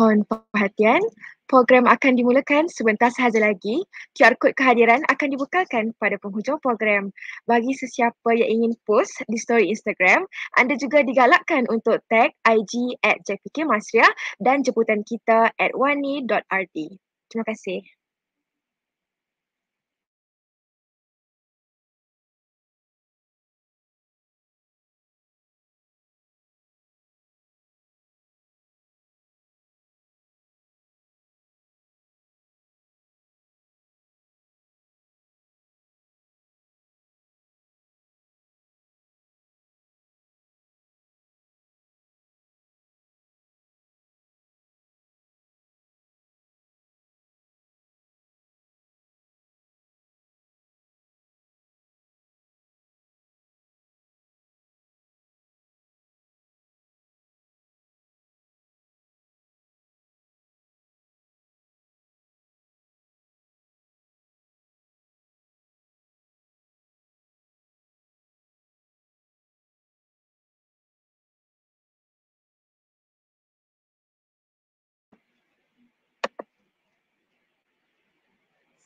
mohon perhatian. Program akan dimulakan sebentar sahaja lagi. QR kod kehadiran akan dibukakan pada penghujung program. Bagi sesiapa yang ingin post di story Instagram, anda juga digalakkan untuk tag IG at JPK dan jemputan kita at wani.rd. Terima kasih.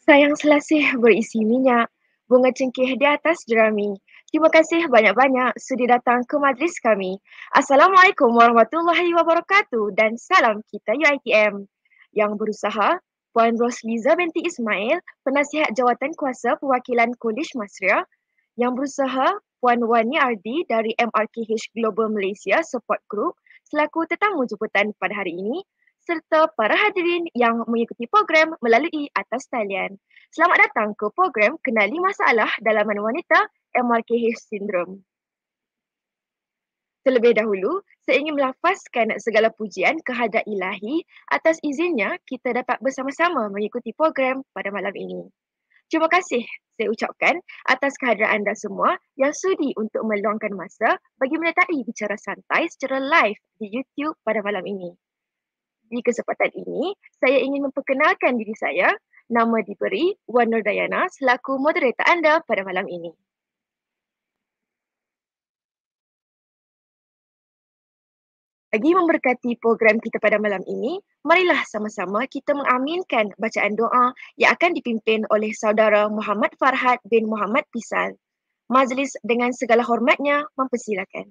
Sayang selasih berisi minyak, bunga cengkih di atas jerami. Terima kasih banyak-banyak sudi datang ke majlis kami. Assalamualaikum warahmatullahi wabarakatuh dan salam kita UITM. Yang berusaha, Puan Rosliza binti Ismail, penasihat jawatan kuasa perwakilan Kolej Masria. Yang berusaha, Puan Wani Ardi dari MRKH Global Malaysia Support Group selaku tetamu jemputan pada hari ini serta para hadirin yang mengikuti program melalui atas talian. Selamat datang ke program Kenali Masalah dalam Wanita MRKH Syndrome. Terlebih dahulu, saya ingin melafazkan segala pujian kehadap ilahi atas izinnya kita dapat bersama-sama mengikuti program pada malam ini. Terima kasih saya ucapkan atas kehadiran anda semua yang sudi untuk meluangkan masa bagi menetapi bicara santai secara live di YouTube pada malam ini di kesempatan ini, saya ingin memperkenalkan diri saya, nama diberi Wan Nur Dayana selaku moderator anda pada malam ini. Bagi memberkati program kita pada malam ini, marilah sama-sama kita mengaminkan bacaan doa yang akan dipimpin oleh saudara Muhammad Farhad bin Muhammad Pisal, Majlis dengan segala hormatnya mempersilakan.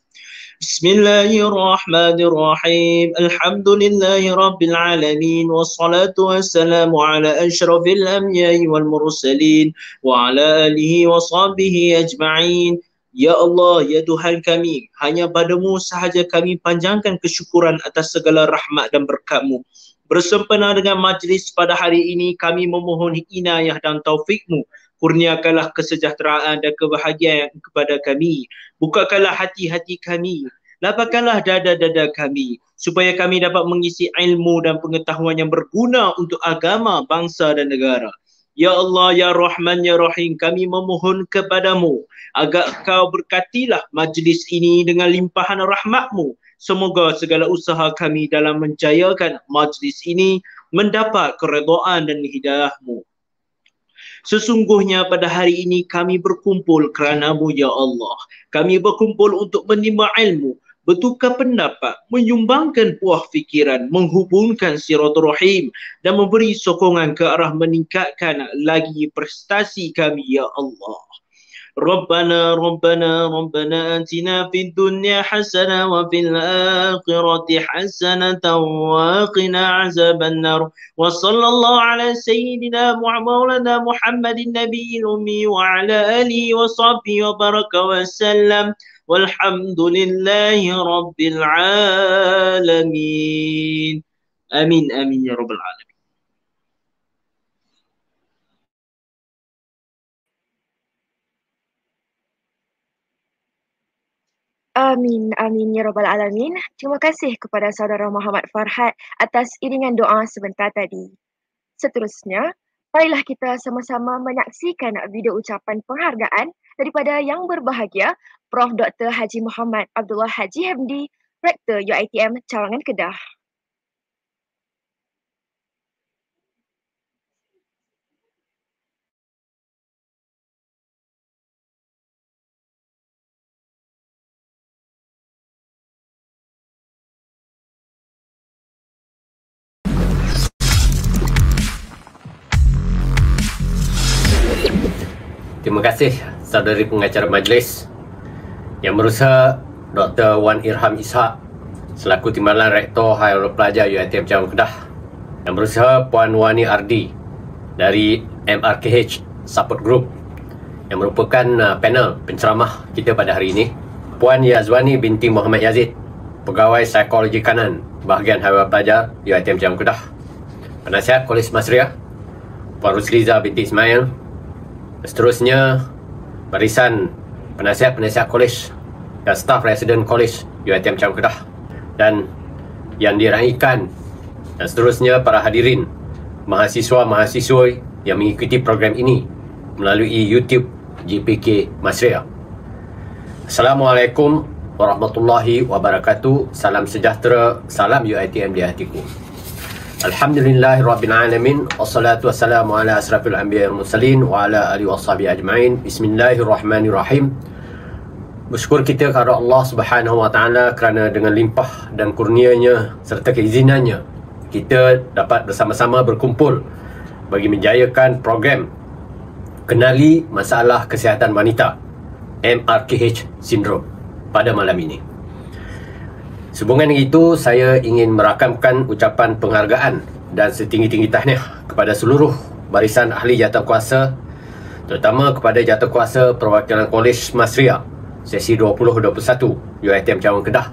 Bismillahirrahmanirrahim. الله الرحمن الرحيم الحمد لله رب العالمين والصلاة والسلام على أشرف الأنبياء والمرسلين وعلى Ya Allah, Ya Tuhan kami, hanya padamu sahaja kami panjangkan kesyukuran atas segala rahmat dan berkatmu. Bersempena dengan majlis pada hari ini, kami memohon inayah dan taufikmu kurniakanlah kesejahteraan dan kebahagiaan kepada kami bukakanlah hati-hati kami lapakanlah dada-dada kami supaya kami dapat mengisi ilmu dan pengetahuan yang berguna untuk agama bangsa dan negara Ya Allah, Ya Rahman, Ya Rahim, kami memohon kepadamu agar kau berkatilah majlis ini dengan limpahan rahmatmu. Semoga segala usaha kami dalam menjayakan majlis ini mendapat keredoan dan hidayahmu. Sesungguhnya pada hari ini kami berkumpul keranamu ya Allah. Kami berkumpul untuk menerima ilmu, bertukar pendapat, menyumbangkan buah fikiran, menghubungkan sirat rahim dan memberi sokongan ke arah meningkatkan lagi prestasi kami ya Allah. ربنا ربنا ربنا آتنا في الدنيا حسنة وفي الآخرة حسنة وقنا عذاب النار وصلى الله على سيدنا مولانا محمد النبي الأمي وعلى آله وصحبه وبارك وسلم والحمد لله رب العالمين آمين آمين يا رب العالمين Amin, amin, ya Rabbal Alamin. Terima kasih kepada saudara Muhammad Farhad atas iringan doa sebentar tadi. Seterusnya, marilah kita sama-sama menyaksikan video ucapan penghargaan daripada yang berbahagia, Prof. Dr. Haji Muhammad Abdullah Haji Hamdi, Rektor UITM Cawangan Kedah. kasih saudari pengacara majlis yang berusaha Dr. Wan Irham Ishak selaku Timbalan Rektor Hal Pelajar UiTM Jawa Kedah yang berusaha Puan Wani Ardi dari MRKH Support Group yang merupakan uh, panel penceramah kita pada hari ini Puan Yazwani binti Muhammad Yazid Pegawai Psikologi Kanan Bahagian Hal Pelajar UiTM Jawa Kedah Penasihat Kolej Masriah Puan Rusliza binti Ismail Seterusnya barisan penasihat-penasihat kolej dan staff resident kolej UiTM Cawang Kedah dan yang diraihkan dan seterusnya para hadirin mahasiswa-mahasiswa yang mengikuti program ini melalui YouTube GPK Masria. Assalamualaikum warahmatullahi wabarakatuh. Salam sejahtera, salam UiTM di hatiku. Alhamdulillahirrabbilalamin Wassalatu wassalamu ala asrafil anbiya al-musalin Wa ala alihi wa sahbihi ajma'in Bismillahirrahmanirrahim Bersyukur kita kepada Allah subhanahu wa ta'ala Kerana dengan limpah dan kurnianya Serta keizinannya Kita dapat bersama-sama berkumpul Bagi menjayakan program Kenali Masalah Kesihatan Wanita MRKH Syndrome Pada malam ini Sehubungan dengan itu, saya ingin merakamkan ucapan penghargaan dan setinggi-tinggi tahniah kepada seluruh barisan ahli kuasa, terutama kepada kuasa Perwakilan Kolej Masria sesi 2021 UiTM Cawang Kedah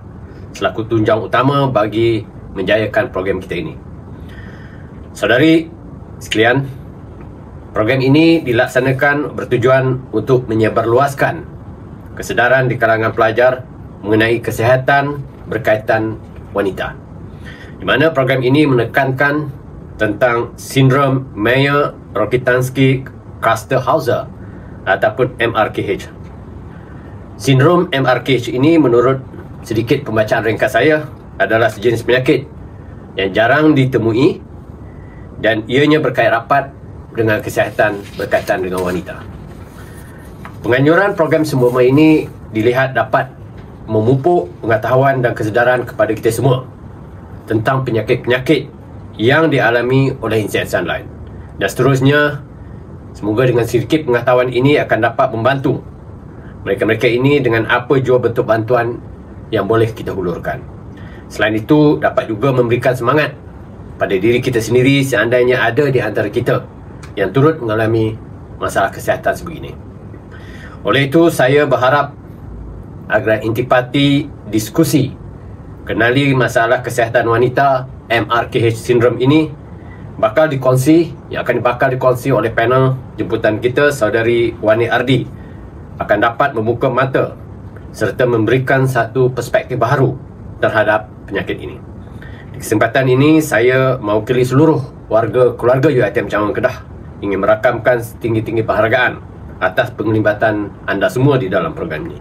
selaku tunjang utama bagi menjayakan program kita ini. Saudari sekalian, program ini dilaksanakan bertujuan untuk menyebarluaskan kesedaran di kalangan pelajar mengenai kesihatan berkaitan wanita. Di mana program ini menekankan tentang sindrom Mayer Rokitansky Kasterhauser ataupun MRKH. Sindrom MRKH ini menurut sedikit pembacaan ringkas saya adalah sejenis penyakit yang jarang ditemui dan ianya berkait rapat dengan kesihatan berkaitan dengan wanita. Penganjuran program sembuh ini dilihat dapat memupuk pengetahuan dan kesedaran kepada kita semua tentang penyakit-penyakit yang dialami oleh insan lain Dan seterusnya, semoga dengan sedikit pengetahuan ini akan dapat membantu mereka-mereka ini dengan apa jua bentuk bantuan yang boleh kita hulurkan. Selain itu, dapat juga memberikan semangat pada diri kita sendiri seandainya ada di antara kita yang turut mengalami masalah kesihatan sebegini. Oleh itu, saya berharap agar intipati diskusi kenali masalah kesihatan wanita MRKH sindrom ini bakal dikongsi yang akan bakal dikongsi oleh panel jemputan kita saudari Wani Ardi akan dapat membuka mata serta memberikan satu perspektif baru terhadap penyakit ini. Di kesempatan ini saya mewakili seluruh warga keluarga UiTM Cawang Kedah ingin merakamkan setinggi-tinggi penghargaan atas penglibatan anda semua di dalam program ini.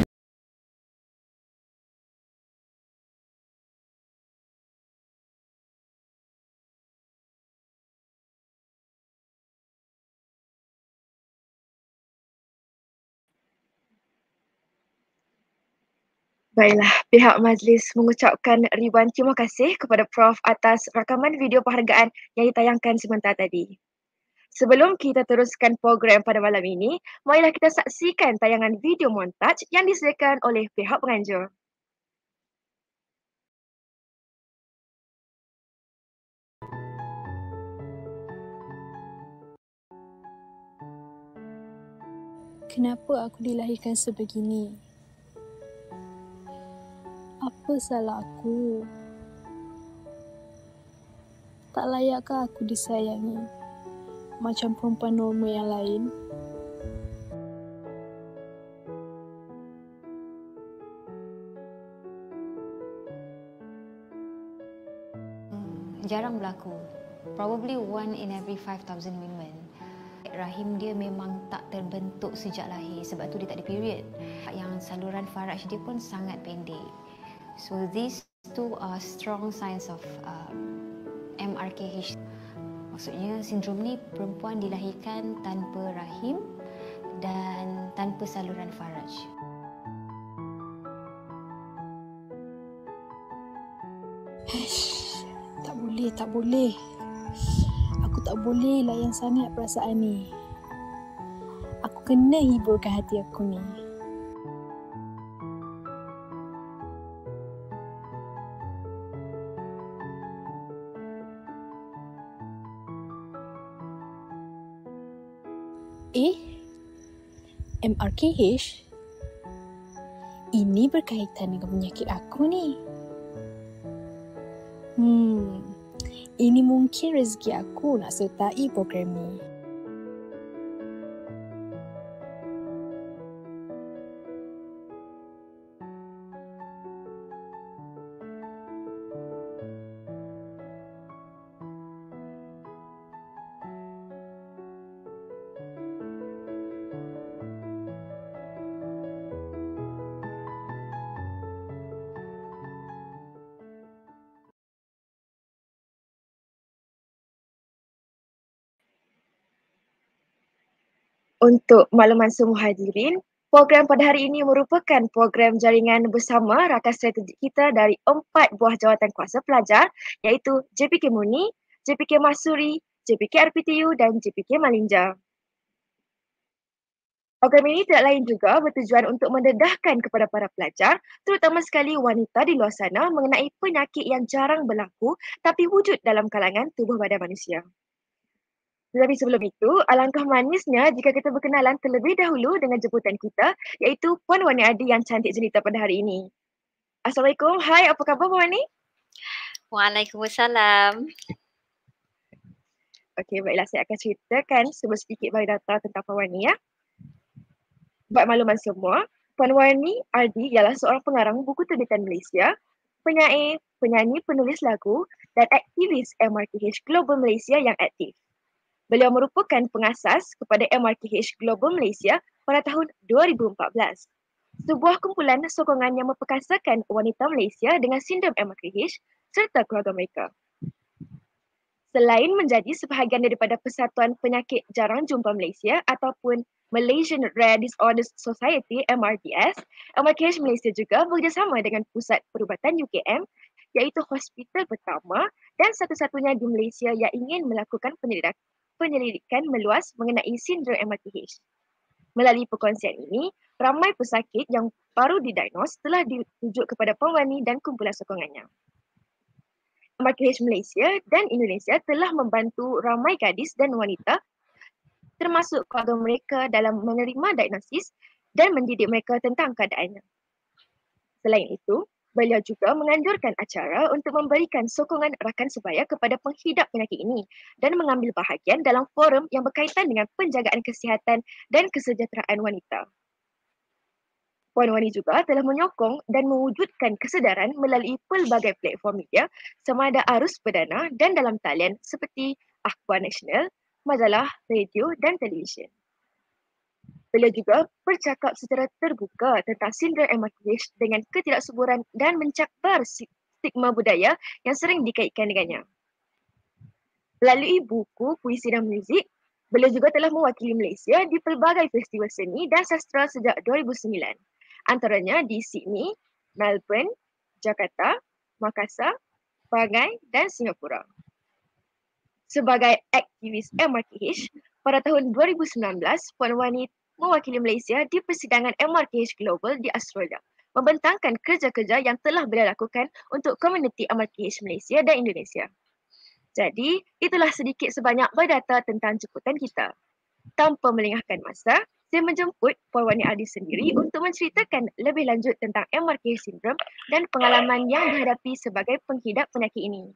Baiklah, pihak majlis mengucapkan ribuan terima kasih kepada Prof atas rakaman video penghargaan yang ditayangkan sebentar tadi. Sebelum kita teruskan program pada malam ini, marilah kita saksikan tayangan video montaj yang disediakan oleh pihak penganjur. Kenapa aku dilahirkan sebegini? apa salah aku? Tak layakkah aku disayangi macam perempuan normal yang lain? Hmm, jarang berlaku. Probably one in every 5,000 women. Rahim dia memang tak terbentuk sejak lahir sebab tu dia tak ada period. Yang saluran faraj dia pun sangat pendek. So these two are strong signs of uh, um, MRKH. Maksudnya sindrom ni perempuan dilahirkan tanpa rahim dan tanpa saluran faraj. tak boleh, tak boleh. Aku tak boleh layan sangat perasaan ni. Aku kena hiburkan hati aku ni. KH ini berkaitan dengan penyakit aku ni. Hmm, ini mungkin rezeki aku nak sertai program ni. Untuk makluman semua hadirin, program pada hari ini merupakan program jaringan bersama rakan strategik kita dari empat buah jawatan kuasa pelajar iaitu JPK Muni, JPK Masuri, JPK RPTU dan JPK Malinja. Program ini tidak lain juga bertujuan untuk mendedahkan kepada para pelajar, terutama sekali wanita di luar sana mengenai penyakit yang jarang berlaku tapi wujud dalam kalangan tubuh badan manusia. Tetapi sebelum itu, alangkah manisnya jika kita berkenalan terlebih dahulu dengan jemputan kita iaitu Puan Wani Adi yang cantik jelita pada hari ini. Assalamualaikum. Hai, apa khabar Puan Wani? Waalaikumsalam. Okey, baiklah saya akan ceritakan sebuah sedikit bahagian data tentang Puan Wani ya. Buat makluman semua, Puan Wani Adi ialah seorang pengarang buku terbitan Malaysia, penyanyi, penyanyi penulis lagu dan aktivis MRTH Global Malaysia yang aktif. Beliau merupakan pengasas kepada MRKH Global Malaysia pada tahun 2014. Sebuah kumpulan sokongan yang memperkasakan wanita Malaysia dengan sindrom MRKH serta keluarga mereka. Selain menjadi sebahagian daripada Persatuan Penyakit Jarang Jumpa Malaysia ataupun Malaysian Rare Disorders Society MRDS, MRKH Malaysia juga bekerjasama dengan Pusat Perubatan UKM iaitu hospital pertama dan satu-satunya di Malaysia yang ingin melakukan penyelidikan meluas mengenai sindrom MRTH. Melalui perkongsian ini, ramai pesakit yang baru didiagnos telah ditujuk kepada pemerani dan kumpulan sokongannya. MRTH Malaysia dan Indonesia telah membantu ramai gadis dan wanita termasuk keluarga mereka dalam menerima diagnosis dan mendidik mereka tentang keadaannya. Selain itu, Beliau juga menganjurkan acara untuk memberikan sokongan rakan sebaya kepada penghidap penyakit ini dan mengambil bahagian dalam forum yang berkaitan dengan penjagaan kesihatan dan kesejahteraan wanita. Puan Wani juga telah menyokong dan mewujudkan kesedaran melalui pelbagai platform media sama ada arus perdana dan dalam talian seperti Akhbar Nasional, majalah, radio dan televisyen. Beliau juga bercakap secara terbuka tentang sindrom MRTH dengan ketidaksuburan dan mencakar stigma budaya yang sering dikaitkan dengannya. Melalui buku, puisi dan muzik, beliau juga telah mewakili Malaysia di pelbagai festival seni dan sastra sejak 2009. Antaranya di Sydney, Melbourne, Jakarta, Makassar, Pagai dan Singapura. Sebagai aktivis MRTH, pada tahun 2019, Puan Wani mewakili Malaysia di persidangan MRKH Global di Australia membentangkan kerja-kerja yang telah beliau lakukan untuk komuniti MRKH Malaysia dan Indonesia. Jadi, itulah sedikit sebanyak berdata tentang jemputan kita. Tanpa melengahkan masa, saya menjemput Puan Wani Adi sendiri untuk menceritakan lebih lanjut tentang MRKH Syndrome dan pengalaman yang dihadapi sebagai penghidap penyakit ini.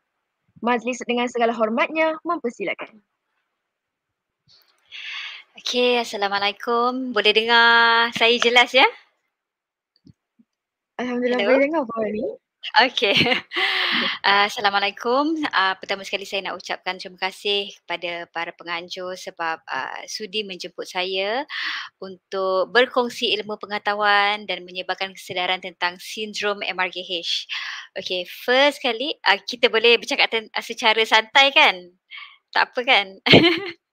Majlis dengan segala hormatnya mempersilakan. Okey, Assalamualaikum. Boleh dengar saya jelas ya? Alhamdulillah Hello. boleh dengar Puan ni. Okey. Uh, Assalamualaikum. Uh, pertama sekali saya nak ucapkan terima kasih kepada para penganjur sebab uh, sudi menjemput saya untuk berkongsi ilmu pengetahuan dan menyebarkan kesedaran tentang sindrom MRGH. Okey, first sekali uh, kita boleh bercakap secara santai kan? Tak apa kan?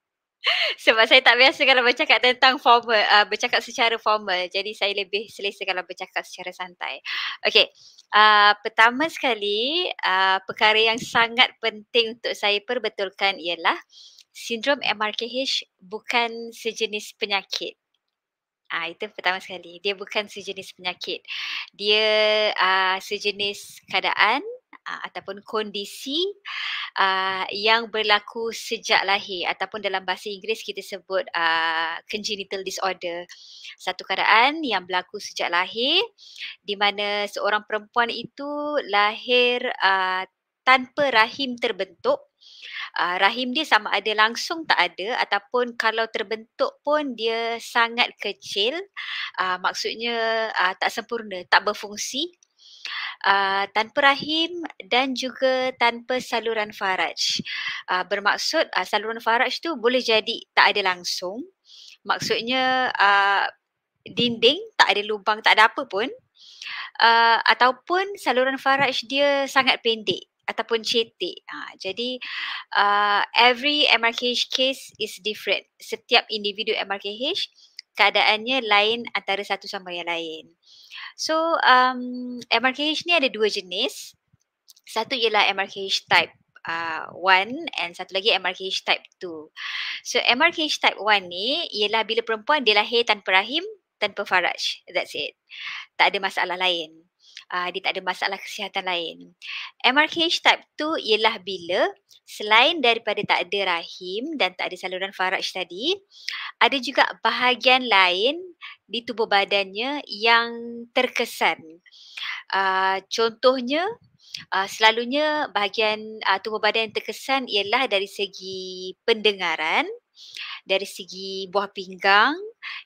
Sebab saya tak biasa kalau bercakap tentang formal, uh, bercakap secara formal. Jadi saya lebih selesa kalau bercakap secara santai. Okey, uh, pertama sekali uh, perkara yang sangat penting untuk saya perbetulkan ialah sindrom MRKH bukan sejenis penyakit. Ah, itu pertama sekali. Dia bukan sejenis penyakit. Dia uh, sejenis keadaan Ah, ataupun kondisi uh, yang berlaku sejak lahir ataupun dalam bahasa Inggeris kita sebut uh, congenital disorder satu keadaan yang berlaku sejak lahir di mana seorang perempuan itu lahir uh, tanpa rahim terbentuk uh, rahim dia sama ada langsung tak ada ataupun kalau terbentuk pun dia sangat kecil uh, maksudnya uh, tak sempurna tak berfungsi Uh, tanpa rahim dan juga tanpa saluran faraj. Uh, bermaksud uh, saluran faraj tu boleh jadi tak ada langsung. Maksudnya uh, dinding tak ada lubang, tak ada apa pun. Uh, ataupun saluran faraj dia sangat pendek ataupun cetek. Ha, jadi uh, every MRKH case is different. Setiap individu MRKH keadaannya lain antara satu sama yang lain. So um, MRKH ni ada dua jenis. Satu ialah MRKH type uh, 1 and satu lagi MRKH type two. So MRKH type one ni ialah bila perempuan dia lahir tanpa rahim, tanpa faraj. That's it. Tak ada masalah lain uh, dia tak ada masalah kesihatan lain. MRKH type 2 ialah bila selain daripada tak ada rahim dan tak ada saluran faraj tadi, ada juga bahagian lain di tubuh badannya yang terkesan. Uh, contohnya Uh, selalunya bahagian uh, tubuh badan yang terkesan ialah dari segi pendengaran dari segi buah pinggang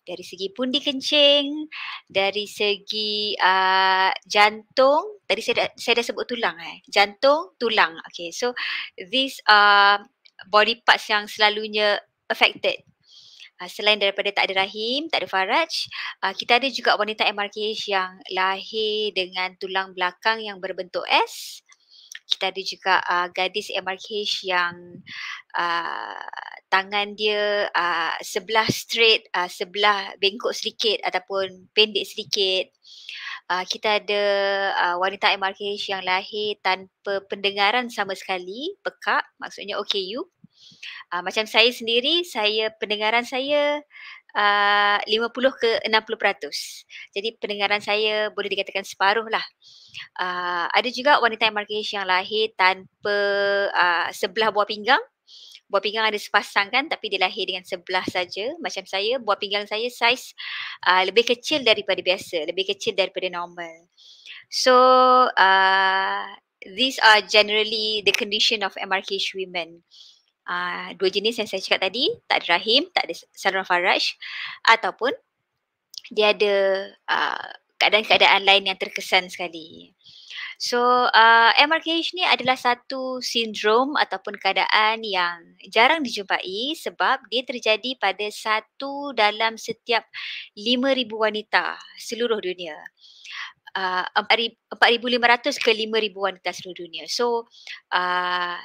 dari segi pundi kencing, dari segi uh, jantung, tadi saya dah, saya dah sebut tulang eh. Jantung, tulang. Okay, so these are body parts yang selalunya affected. Uh, selain daripada tak ada rahim, tak ada faraj, uh, kita ada juga wanita MRKH yang lahir dengan tulang belakang yang berbentuk S kita ada juga uh, gadis MRH yang uh, tangan dia uh, sebelah straight, uh, sebelah bengkok sedikit ataupun pendek sedikit. Uh, kita ada uh, wanita MRH yang lahir tanpa pendengaran sama sekali, pekak, maksudnya OKU. Uh, macam saya sendiri, saya pendengaran saya uh, 50 ke 60 peratus. Jadi pendengaran saya boleh dikatakan separuh lah. Uh, ada juga wanita Marrakesh yang lahir tanpa uh, sebelah buah pinggang. Buah pinggang ada sepasang kan tapi dia lahir dengan sebelah saja. Macam saya, buah pinggang saya saiz uh, lebih kecil daripada biasa. Lebih kecil daripada normal. So, uh, these are generally the condition of MRKH women. Ah, dua jenis yang saya cakap tadi, tak ada rahim, tak ada saluran faraj ataupun dia ada uh, keadaan-keadaan lain yang terkesan sekali. So, uh, ah, MRKH ni adalah satu sindrom ataupun keadaan yang jarang dijumpai sebab dia terjadi pada satu dalam setiap 5,000 wanita seluruh dunia. Uh, 4,500 ke 5,000 wanita seluruh dunia. So, uh,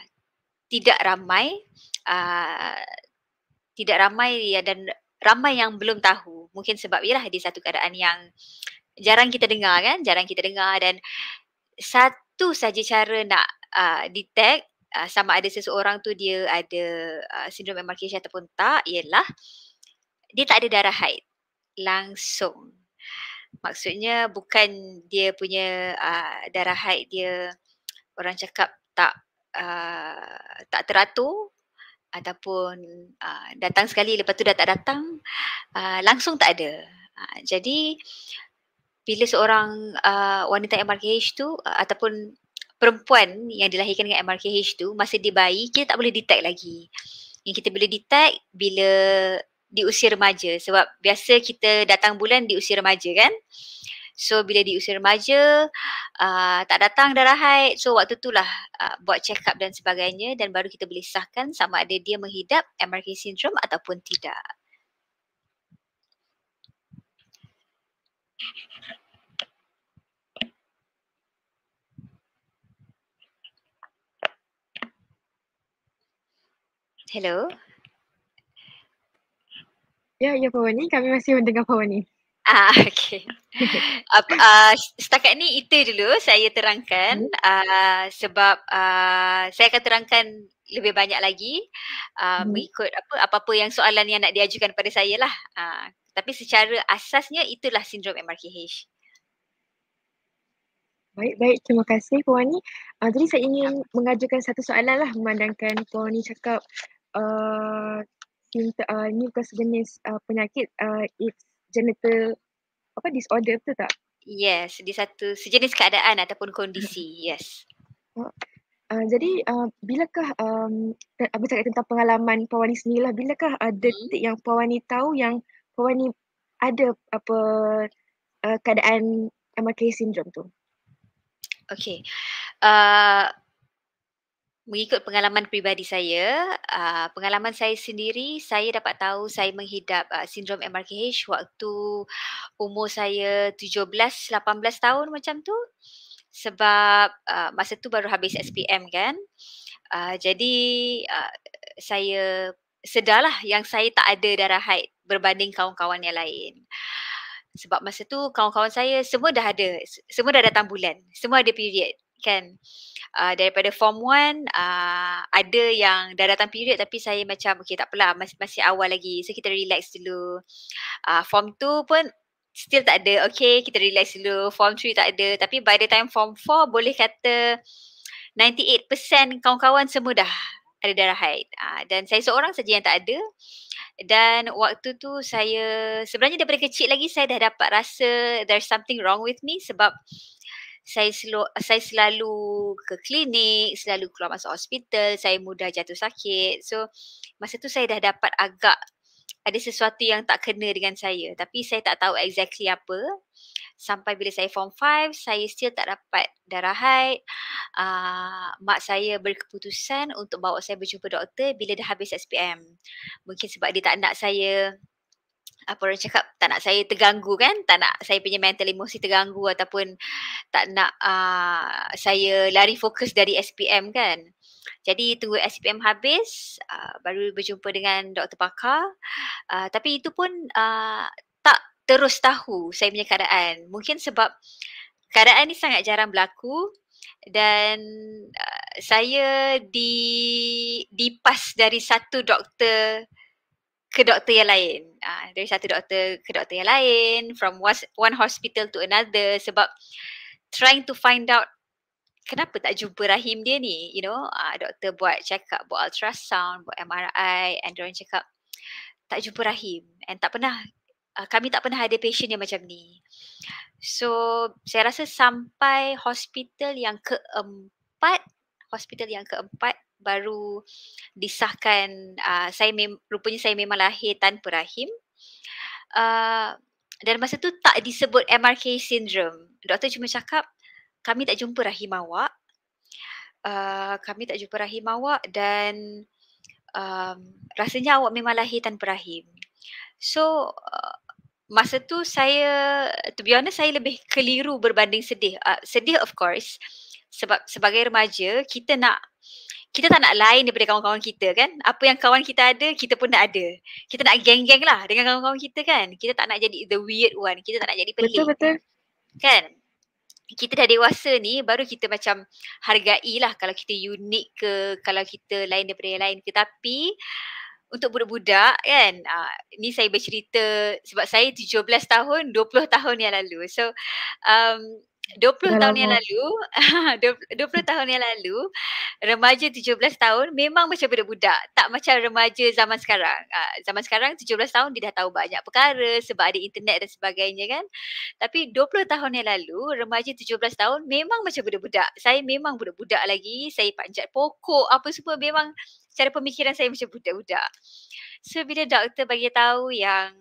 tidak ramai uh, tidak ramai ya dan ramai yang belum tahu mungkin sebab ialah di satu keadaan yang jarang kita dengar kan jarang kita dengar dan satu saja cara nak uh, detect uh, sama ada seseorang tu dia ada uh, sindrom MRKH ataupun tak ialah dia tak ada darah haid langsung maksudnya bukan dia punya uh, darah haid dia orang cakap tak Uh, tak teratur ataupun uh, datang sekali lepas tu dah tak datang uh, langsung tak ada. Uh, jadi bila seorang uh, wanita MRKH tu uh, ataupun perempuan yang dilahirkan dengan MRKH tu masa dia bayi kita tak boleh detect lagi. Yang kita boleh detect bila di usia remaja sebab biasa kita datang bulan di usia remaja kan. Uh, So bila di usia remaja uh, tak datang darah haid so waktu tu lah uh, buat check up dan sebagainya dan baru kita boleh sahkan sama ada dia menghidap MRK syndrome ataupun tidak. Hello. Ya, ya Pak Wani. Kami masih mendengar Pak Wani. Ah, okay. uh, uh, setakat ni itu dulu saya terangkan uh, sebab uh, saya akan terangkan lebih banyak lagi uh, hmm. mengikut apa apa-apa yang soalan yang nak diajukan pada saya lah. Uh, tapi secara asasnya itulah sindrom MRKH. Baik, baik. Terima kasih Puan Wani. Uh, jadi saya ingin mengajukan satu soalan lah memandangkan Puan Wani cakap uh, ini uh, bukan sejenis uh, penyakit. Uh, it's genital apa disorder betul tak? Yes, di satu sejenis keadaan ataupun kondisi. Mm-hmm. Yes. Uh, jadi uh, bilakah um, abang ah, cakap tentang pengalaman Puan ni sendirilah bilakah ada uh, mm-hmm. detik yang Puan Wani tahu yang Puan Wani ada apa uh, keadaan MRK syndrome tu? Okay. Uh, mengikut pengalaman pribadi saya, ah, pengalaman saya sendiri, saya dapat tahu saya menghidap ah, sindrom MRKH waktu umur saya 17, 18 tahun macam tu. Sebab ah, masa tu baru habis SPM kan. jadi uh, saya sedarlah yang saya tak ada darah haid berbanding kawan-kawan yang lain. Sebab masa tu kawan-kawan saya semua dah ada, semua dah datang bulan, semua ada period kan uh, daripada form 1 uh, ah, ada yang dah datang period tapi saya macam okey tak apalah masih masih awal lagi so kita relax dulu uh, form 2 pun still tak ada okey kita relax dulu form 3 tak ada tapi by the time form 4 boleh kata 98% kawan-kawan semua dah ada darah haid uh, dan saya seorang saja yang tak ada dan waktu tu saya sebenarnya daripada kecil lagi saya dah dapat rasa there's something wrong with me sebab saya selo, saya selalu ke klinik, selalu keluar masuk hospital, saya mudah jatuh sakit. So masa tu saya dah dapat agak ada sesuatu yang tak kena dengan saya tapi saya tak tahu exactly apa sampai bila saya form 5 saya still tak dapat darah haid uh, mak saya berkeputusan untuk bawa saya berjumpa doktor bila dah habis SPM mungkin sebab dia tak nak saya apa orang cakap tak nak saya terganggu kan tak nak saya punya mental emosi terganggu ataupun tak nak uh, saya lari fokus dari SPM kan jadi tunggu SPM habis uh, baru berjumpa dengan doktor pakar uh, tapi itu pun uh, tak terus tahu saya punya keadaan mungkin sebab keadaan ni sangat jarang berlaku dan uh, saya di dipas dari satu doktor ke doktor yang lain. Uh, dari satu doktor ke doktor yang lain, from one hospital to another sebab trying to find out kenapa tak jumpa rahim dia ni, you know. Uh, doktor buat check up, buat ultrasound, buat MRI and check up tak jumpa rahim and tak pernah uh, kami tak pernah ada patient yang macam ni. So, saya rasa sampai hospital yang keempat, hospital yang keempat baru disahkan uh, saya mem- rupanya saya memang lahir tanpa rahim uh, dan masa tu tak disebut MRK syndrome doktor cuma cakap kami tak jumpa rahim awak uh, kami tak jumpa rahim awak dan um, rasanya awak memang lahir tanpa rahim so uh, masa tu saya to be honest saya lebih keliru berbanding sedih uh, sedih of course sebab sebagai remaja kita nak kita tak nak lain daripada kawan-kawan kita kan. Apa yang kawan kita ada, kita pun nak ada. Kita nak geng-geng lah dengan kawan-kawan kita kan. Kita tak nak jadi the weird one. Kita tak nak jadi pelik. Betul-betul. Kan? Kita dah dewasa ni, baru kita macam hargai lah kalau kita unik ke, kalau kita lain daripada yang lain ke. Tapi untuk budak-budak kan, uh, ni saya bercerita sebab saya 17 tahun, 20 tahun yang lalu. So, um, 20 tahun yang lalu 20 tahun yang lalu remaja 17 tahun memang macam budak-budak tak macam remaja zaman sekarang ah, zaman sekarang 17 tahun dia dah tahu banyak perkara sebab ada internet dan sebagainya kan tapi 20 tahun yang lalu remaja 17 tahun memang macam budak-budak saya memang budak-budak lagi saya panjat pokok apa semua memang cara pemikiran saya macam budak-budak so bila doktor bagi tahu yang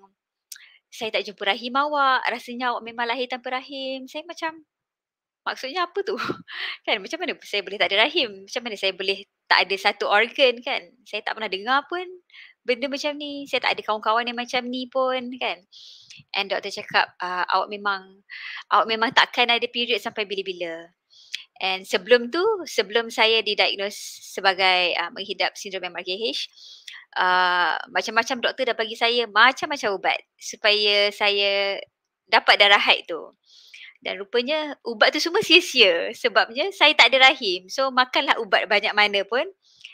saya tak jumpa rahim awak, rasanya awak memang lahir tanpa rahim. Saya macam maksudnya apa tu? kan macam mana saya boleh tak ada rahim? Macam mana saya boleh tak ada satu organ kan? Saya tak pernah dengar pun benda macam ni. Saya tak ada kawan-kawan yang macam ni pun kan. And doktor cakap uh, awak memang awak memang takkan ada period sampai bila-bila. And sebelum tu, sebelum saya didiagnos sebagai uh, menghidap sindrom MRKH, uh, ah, macam-macam doktor dah bagi saya macam-macam ubat supaya saya dapat darah haid tu. Dan rupanya ubat tu semua sia-sia sebabnya saya tak ada rahim. So makanlah ubat banyak mana pun,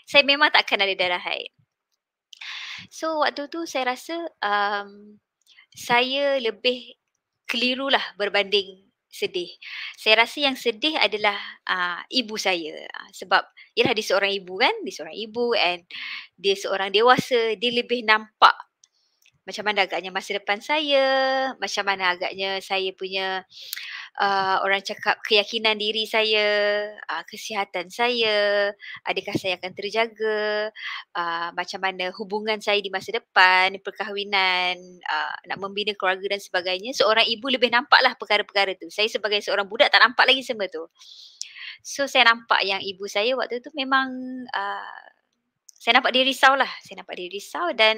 saya memang takkan ada darah haid. So waktu tu saya rasa um, saya lebih keliru lah berbanding sedih. Saya rasa yang sedih adalah uh, ibu saya ah, sebab ialah dia seorang ibu kan, dia seorang ibu and dia seorang dewasa, dia lebih nampak macam mana agaknya masa depan saya, macam mana agaknya saya punya uh, orang cakap keyakinan diri saya, uh, kesihatan saya, adakah saya akan terjaga, uh, macam mana hubungan saya di masa depan, perkahwinan, uh, nak membina keluarga dan sebagainya. Seorang ibu lebih nampaklah perkara-perkara tu. Saya sebagai seorang budak tak nampak lagi semua tu. So saya nampak yang ibu saya waktu tu memang uh, saya nampak dia risaulah. Saya nampak dia risau dan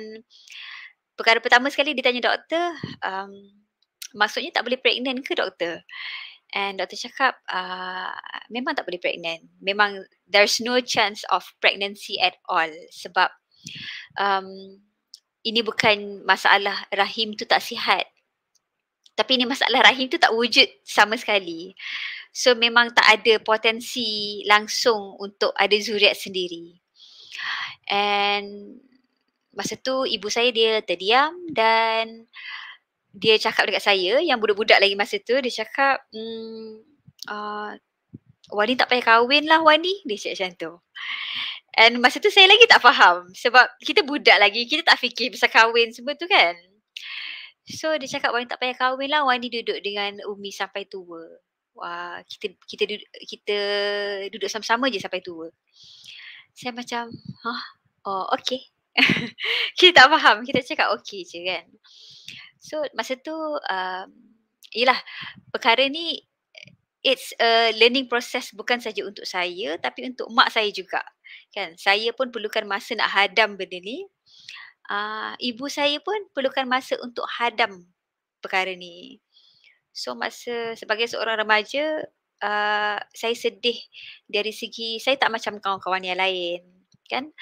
perkara pertama sekali dia tanya doktor um, maksudnya tak boleh pregnant ke doktor and doktor cakap uh, memang tak boleh pregnant memang there's no chance of pregnancy at all sebab um, ini bukan masalah rahim tu tak sihat tapi ini masalah rahim tu tak wujud sama sekali so memang tak ada potensi langsung untuk ada zuriat sendiri and masa tu ibu saya dia terdiam dan dia cakap dekat saya yang budak-budak lagi masa tu dia cakap hmm uh, Wani tak payah kahwin lah Wani dia cakap macam tu and masa tu saya lagi tak faham sebab kita budak lagi kita tak fikir pasal kahwin semua tu kan so dia cakap Wani tak payah kahwin lah Wani duduk dengan Umi sampai tua wah kita kita duduk, kita duduk sama-sama je sampai tua saya macam ha huh? oh okey kita tak faham, kita cakap okey je kan. So masa tu um, yelah perkara ni it's a learning process bukan saja untuk saya tapi untuk mak saya juga. Kan? Saya pun perlukan masa nak hadam benda ni. Uh, ibu saya pun perlukan masa untuk hadam perkara ni. So masa sebagai seorang remaja, uh, saya sedih dari segi saya tak macam kawan-kawan yang lain. Kan?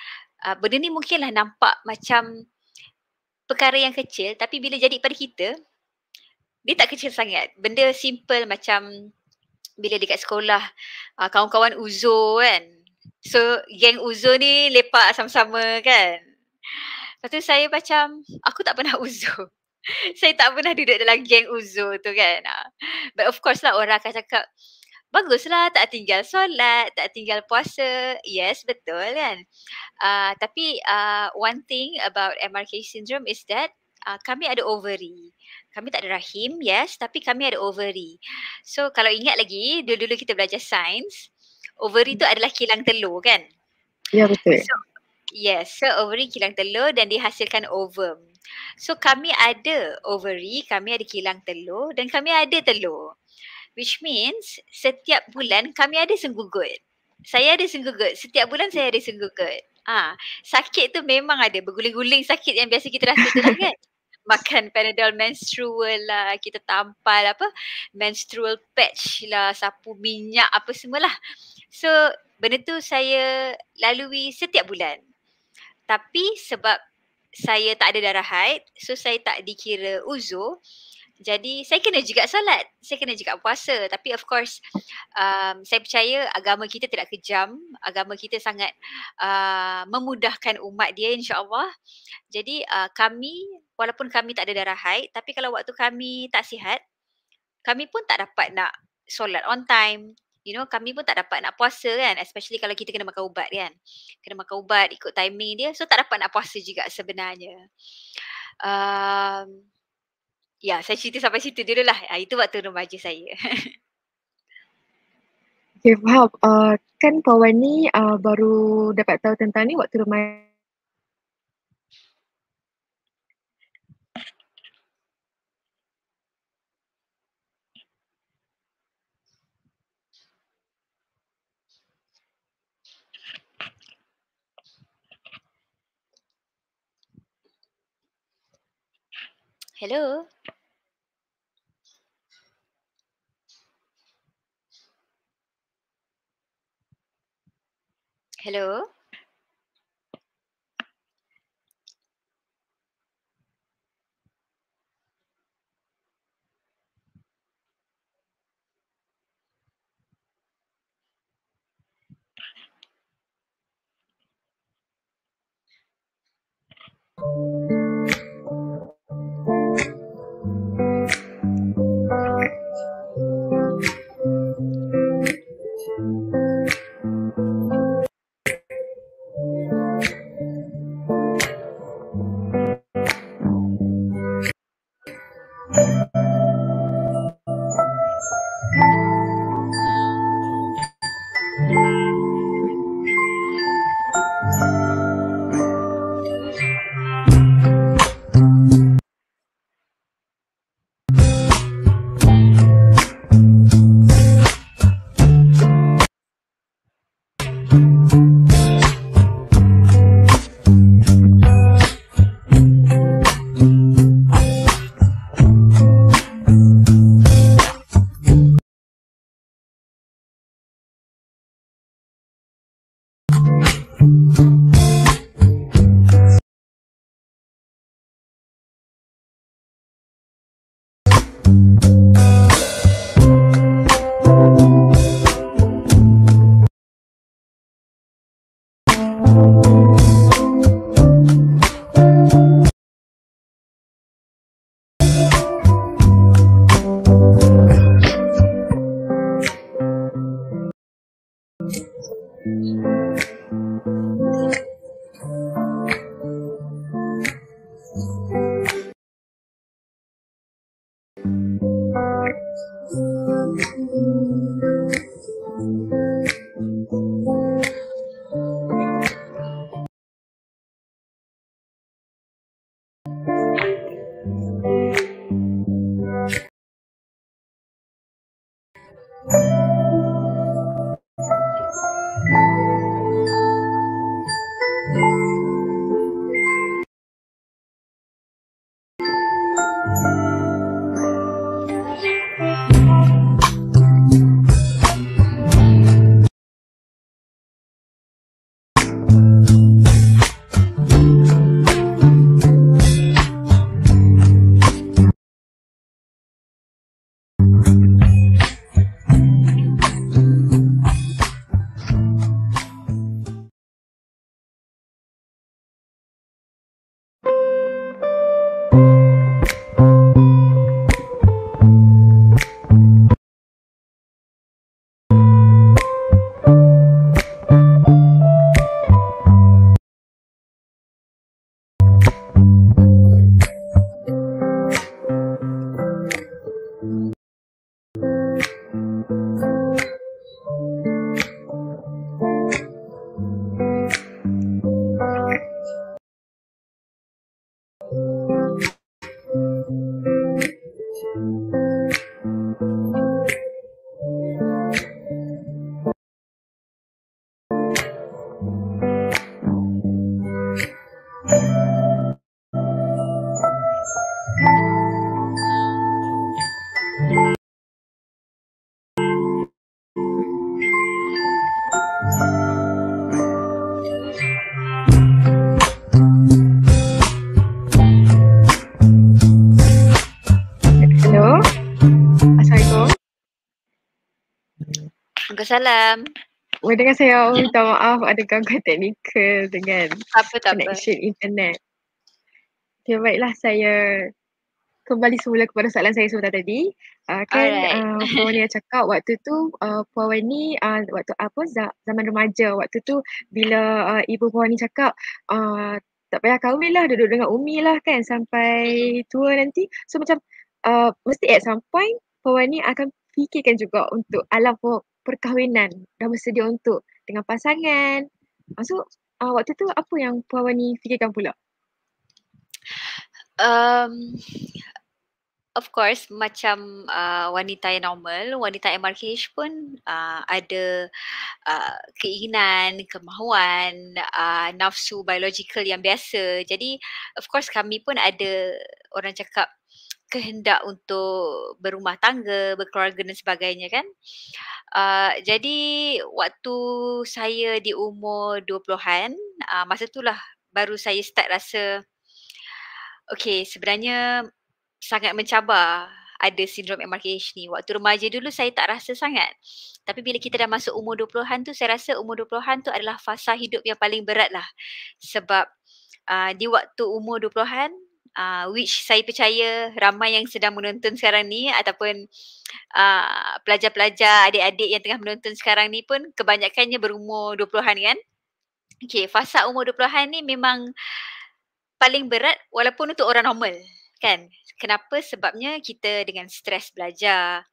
uh, benda ni mungkinlah nampak macam perkara yang kecil tapi bila jadi pada kita dia tak kecil sangat. Benda simple macam bila dekat sekolah uh, kawan-kawan uzo kan. So geng uzo ni lepak sama-sama kan. Lepas tu saya macam aku tak pernah uzo. saya tak pernah duduk dalam geng uzo tu kan. Ah, but of course lah orang akan cakap baguslah tak tinggal solat, tak tinggal puasa. Yes, betul kan? Uh, tapi uh, one thing about MRK syndrome is that uh, kami ada ovary. Kami tak ada rahim, yes, tapi kami ada ovary. So kalau ingat lagi, dulu-dulu kita belajar sains, ovary tu adalah kilang telur kan? Ya, betul. So, yes, so ovary kilang telur dan dihasilkan ovum. So kami ada ovary, kami ada kilang telur dan kami ada telur. Which means setiap bulan kami ada senggugut. Saya ada senggugut. Setiap bulan saya ada senggugut. Ah, ha, sakit tu memang ada berguling-guling sakit yang biasa kita rasa tu kan. Makan Panadol menstrual lah, kita tampal apa, menstrual patch lah, sapu minyak apa semualah. So benda tu saya lalui setiap bulan. Tapi sebab saya tak ada darah haid, so saya tak dikira uzur. Jadi saya kena juga solat, saya kena juga puasa tapi of course um, saya percaya agama kita tidak kejam, agama kita sangat uh, memudahkan umat dia insya Allah. Jadi uh, kami walaupun kami tak ada darah haid tapi kalau waktu kami tak sihat, kami pun tak dapat nak solat on time. You know kami pun tak dapat nak puasa kan especially kalau kita kena makan ubat kan. Kena makan ubat ikut timing dia so tak dapat nak puasa juga sebenarnya. Um, Ya, saya cerita sampai situ dulu lah. Ha, ah, itu waktu remaja saya. Okay, faham. Uh, kan Pak Wan ni uh, baru dapat tahu tentang ni waktu remaja. Hello. Hello. Thank you. Waalaikumsalam. Waalaikumsalam. Saya minta maaf ada gangguan teknikal dengan apa, tak connection apa. internet. Okay, ya, baiklah saya kembali semula kepada soalan saya sebentar tadi. Uh, kan uh, Puan Wania cakap waktu tu uh, Puan Wani uh, waktu apa zaman remaja waktu tu bila uh, ibu Puan Wani cakap uh, tak payah kahwin lah duduk dengan Umi lah kan sampai tua nanti. So macam uh, mesti at some point Puan Wani akan fikirkan juga untuk alam perkahwinan dah bersedia untuk dengan pasangan. So uh, waktu tu apa yang Puan Wani fikirkan pula? Um, of course macam uh, wanita yang normal, wanita MRH pun uh, ada uh, keinginan, kemahuan, uh, nafsu biological yang biasa. Jadi of course kami pun ada orang cakap kehendak untuk berumah tangga, berkeluarga dan sebagainya kan. Uh, jadi waktu saya di umur 20-an, uh, ah, masa itulah baru saya start rasa okay sebenarnya sangat mencabar ada sindrom MRKH ni. Waktu remaja dulu saya tak rasa sangat. Tapi bila kita dah masuk umur 20-an tu, saya rasa umur 20-an tu adalah fasa hidup yang paling berat lah. Sebab uh, di waktu umur 20-an, uh, which saya percaya ramai yang sedang menonton sekarang ni ataupun uh, pelajar-pelajar adik-adik yang tengah menonton sekarang ni pun kebanyakannya berumur 20-an kan. Okay, fasa umur 20-an ni memang paling berat walaupun untuk orang normal kan. Kenapa? Sebabnya kita dengan stres belajar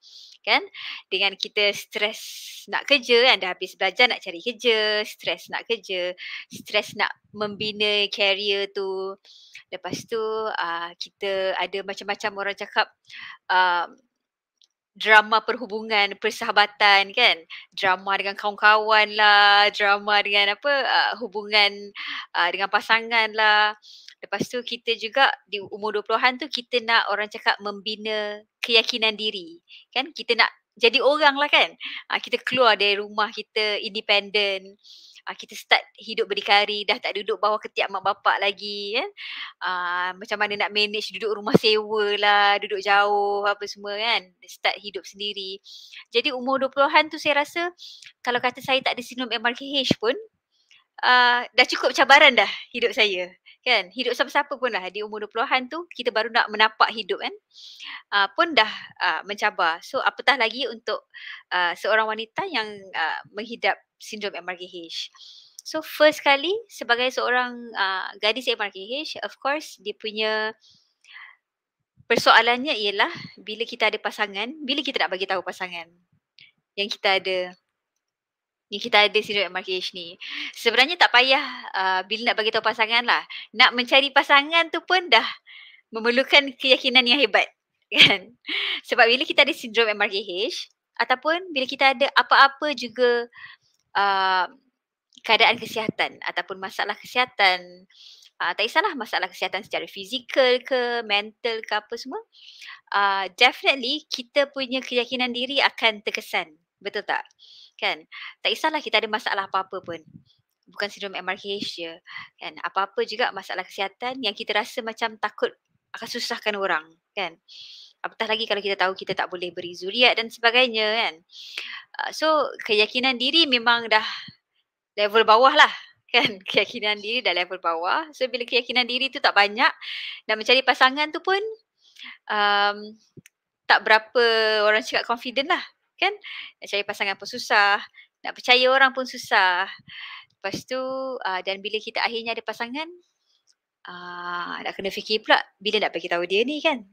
kan dengan kita stres nak kerja kan dah habis belajar nak cari kerja stres nak kerja stres nak membina career tu Lepas tu uh, kita ada macam-macam orang cakap uh, drama perhubungan, persahabatan kan. Drama dengan kawan-kawan lah, drama dengan apa uh, hubungan uh, dengan pasangan lah. Lepas tu kita juga di umur 20-an tu kita nak orang cakap membina keyakinan diri. Kan kita nak jadi orang lah kan. Uh, kita keluar dari rumah kita independent uh, kita start hidup berdikari dah tak duduk bawah ketiak mak bapak lagi kan uh, macam mana nak manage duduk rumah sewa lah duduk jauh apa semua kan start hidup sendiri jadi umur 20-an tu saya rasa kalau kata saya tak ada sinum MRKH pun uh, dah cukup cabaran dah hidup saya kan hidup siapa-siapa pun lah di umur 20-an tu kita baru nak menapak hidup kan uh, pun dah uh, mencabar so apatah lagi untuk uh, seorang wanita yang uh, menghidap sindrom MRGH so first kali sebagai seorang uh, gadis MRGH of course dia punya persoalannya ialah bila kita ada pasangan bila kita nak bagi tahu pasangan yang kita ada yang kita ada sini dekat MRTH ni sebenarnya tak payah uh, bila nak bagi tahu pasangan lah nak mencari pasangan tu pun dah memerlukan keyakinan yang hebat kan sebab bila kita ada sindrom MRKH ataupun bila kita ada apa-apa juga uh, keadaan kesihatan ataupun masalah kesihatan uh, tak kisahlah masalah kesihatan secara fizikal ke mental ke apa semua uh, definitely kita punya keyakinan diri akan terkesan Betul tak? Kan? Tak kisahlah kita ada masalah apa-apa pun. Bukan sindrom MRH je. Kan? Apa-apa juga masalah kesihatan yang kita rasa macam takut akan susahkan orang. Kan? Apatah lagi kalau kita tahu kita tak boleh beri zuriat dan sebagainya kan. Ah, so keyakinan diri memang dah level bawah lah kan keyakinan diri dah level bawah so bila keyakinan diri tu tak banyak dan mencari pasangan tu pun um, tak berapa orang cakap confident lah kan nak cari pasangan pun susah nak percaya orang pun susah lepas tu uh, dan bila kita akhirnya ada pasangan uh, nak kena fikir pula bila nak bagi tahu dia ni kan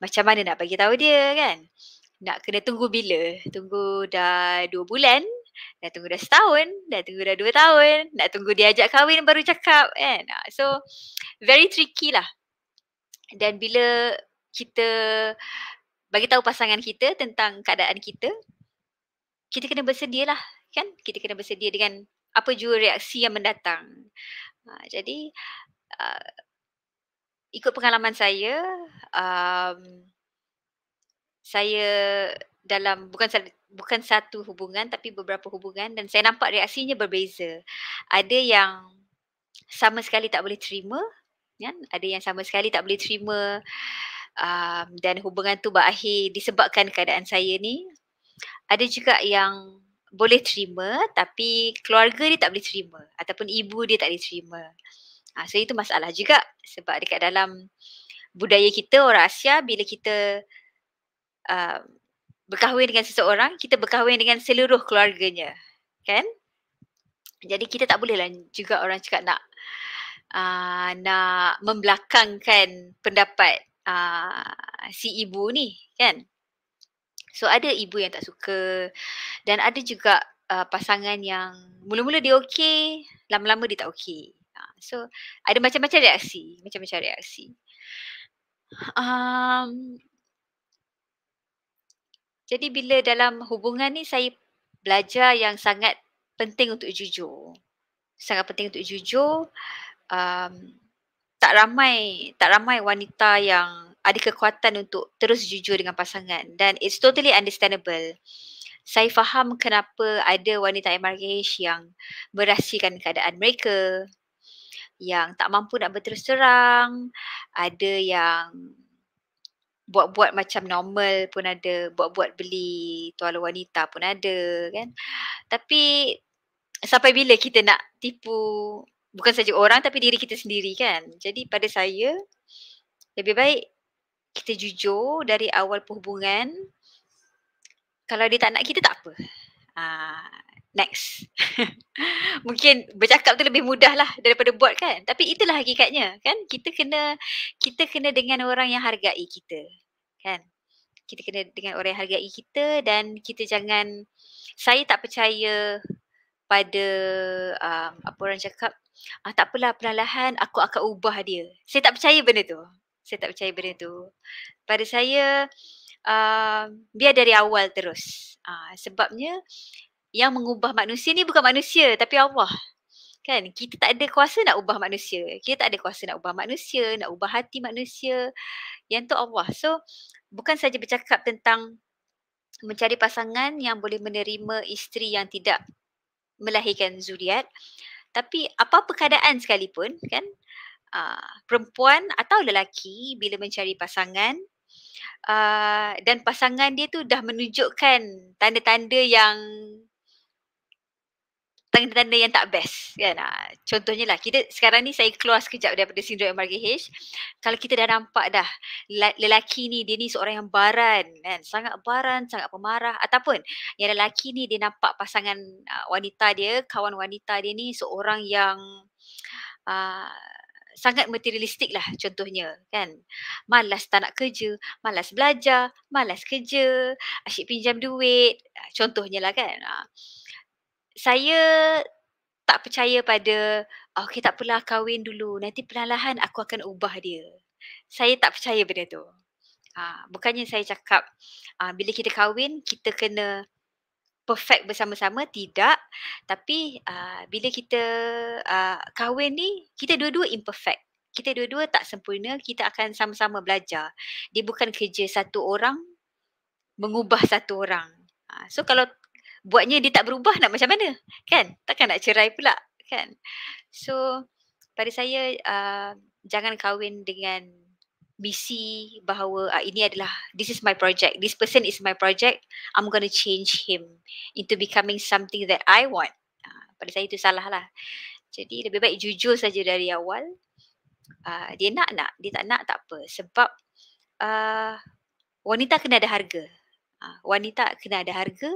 macam mana nak bagi tahu dia kan nak kena tunggu bila tunggu dah dua bulan dah tunggu dah setahun dah tunggu dah dua tahun nak tunggu dia ajak kahwin baru cakap kan ah, so very tricky lah dan bila kita bagi tahu pasangan kita tentang keadaan kita kita kena bersedia lah kan kita kena bersedia dengan apa jua reaksi yang mendatang uh, jadi uh, ikut pengalaman saya um, saya dalam bukan bukan satu hubungan tapi beberapa hubungan dan saya nampak reaksinya berbeza ada yang sama sekali tak boleh terima kan ada yang sama sekali tak boleh terima uh, um, dan hubungan tu berakhir disebabkan keadaan saya ni. Ada juga yang boleh terima tapi keluarga dia tak boleh terima ataupun ibu dia tak boleh terima. Ha, so itu masalah juga sebab dekat dalam budaya kita orang Asia bila kita uh, berkahwin dengan seseorang kita berkahwin dengan seluruh keluarganya kan jadi kita tak bolehlah juga orang cakap nak uh, nak membelakangkan pendapat uh, si ibu ni kan. So ada ibu yang tak suka dan ada juga uh, pasangan yang mula-mula dia okey, lama-lama dia tak okey. Uh, so ada macam-macam reaksi, macam-macam reaksi. Um, jadi bila dalam hubungan ni saya belajar yang sangat penting untuk jujur. Sangat penting untuk jujur. Um, tak ramai tak ramai wanita yang ada kekuatan untuk terus jujur dengan pasangan dan it's totally understandable. Saya faham kenapa ada wanita MRH yang merahsiakan keadaan mereka, yang tak mampu nak berterus terang, ada yang buat-buat macam normal pun ada, buat-buat beli tuala wanita pun ada kan. Tapi sampai bila kita nak tipu bukan saja orang tapi diri kita sendiri kan. Jadi pada saya lebih baik kita jujur dari awal perhubungan. Kalau dia tak nak kita tak apa. Aa, ah, next. Mungkin bercakap tu lebih mudah lah daripada buat kan. Tapi itulah hakikatnya kan. Kita kena kita kena dengan orang yang hargai kita. Kan. Kita kena dengan orang yang hargai kita dan kita jangan saya tak percaya pada um, apa orang cakap ah, tak apalah perlahan-lahan aku akan ubah dia. Saya tak percaya benda tu. Saya tak percaya benda tu. Pada saya um, biar dari awal terus. Ah, sebabnya yang mengubah manusia ni bukan manusia tapi Allah. Kan? Kita tak ada kuasa nak ubah manusia. Kita tak ada kuasa nak ubah manusia, nak ubah hati manusia. Yang tu Allah. So, bukan saja bercakap tentang mencari pasangan yang boleh menerima isteri yang tidak melahirkan zuriat. Tapi apa keadaan sekalipun kan uh, perempuan atau lelaki bila mencari pasangan uh, dan pasangan dia tu dah menunjukkan tanda-tanda yang tanda-tanda yang tak best kan. Ah, contohnya lah kita sekarang ni saya keluar sekejap daripada sindrom MRGH. Kalau kita dah nampak dah lelaki ni dia ni seorang yang baran kan. Sangat baran, sangat pemarah ataupun yang lelaki ni dia nampak pasangan uh, wanita dia, kawan wanita dia ni seorang yang uh, sangat materialistik lah contohnya kan. Malas tak nak kerja, malas belajar, malas kerja, asyik pinjam duit contohnya lah kan. Uh, saya tak percaya pada ah, okey tak apalah kahwin dulu nanti perlahan-lahan aku akan ubah dia. Saya tak percaya benda tu. Ha, bukannya saya cakap ha, bila kita kahwin kita kena perfect bersama-sama tidak tapi ha, bila kita ha, kahwin ni kita dua-dua imperfect. Kita dua-dua tak sempurna, kita akan sama-sama belajar. Dia bukan kerja satu orang mengubah satu orang. so kalau buatnya dia tak berubah nak macam mana kan takkan nak cerai pula kan so pada saya uh, jangan kahwin dengan misi bahawa uh, ini adalah this is my project this person is my project i'm going to change him into becoming something that i want uh, pada saya itu salah lah jadi lebih baik jujur saja dari awal uh, dia nak nak dia tak nak tak apa sebab uh, wanita kena ada harga Ah, wanita kena ada harga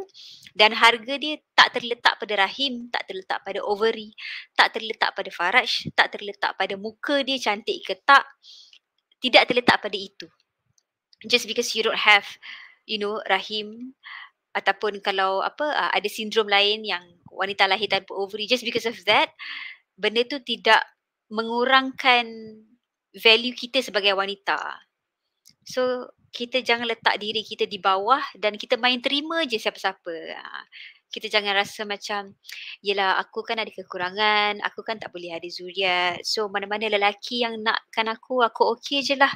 dan harga dia tak terletak pada rahim, tak terletak pada ovary, tak terletak pada faraj, tak terletak pada muka dia cantik ke tak. Tidak terletak pada itu. Just because you don't have you know rahim ataupun kalau apa ah, ada sindrom lain yang wanita lahir tanpa ovary just because of that benda tu tidak mengurangkan value kita sebagai wanita. So kita jangan letak diri kita di bawah dan kita main terima je siapa-siapa. Ha, kita jangan rasa macam, yelah aku kan ada kekurangan, aku kan tak boleh ada zuriat. So mana-mana lelaki yang nakkan aku, aku okey je lah.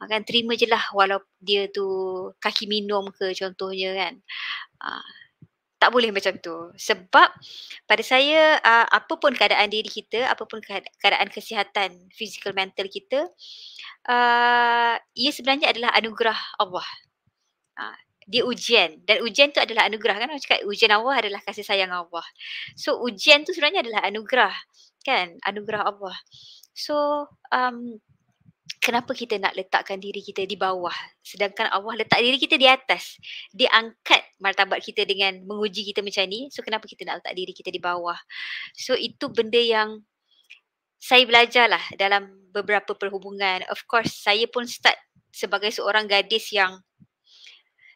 Akan ha, terima je lah walaupun dia tu kaki minum ke contohnya kan. Ha, tak boleh macam tu sebab pada saya uh, ah, apa pun keadaan diri kita apa pun keadaan kesihatan fizikal mental kita uh, ia sebenarnya adalah anugerah Allah uh, dia ujian dan ujian tu adalah anugerah kan orang cakap ujian Allah adalah kasih sayang Allah so ujian tu sebenarnya adalah anugerah kan anugerah Allah so um, kenapa kita nak letakkan diri kita di bawah sedangkan Allah letak diri kita di atas dia angkat martabat kita dengan menguji kita macam ni so kenapa kita nak letak diri kita di bawah so itu benda yang saya belajarlah dalam beberapa perhubungan of course saya pun start sebagai seorang gadis yang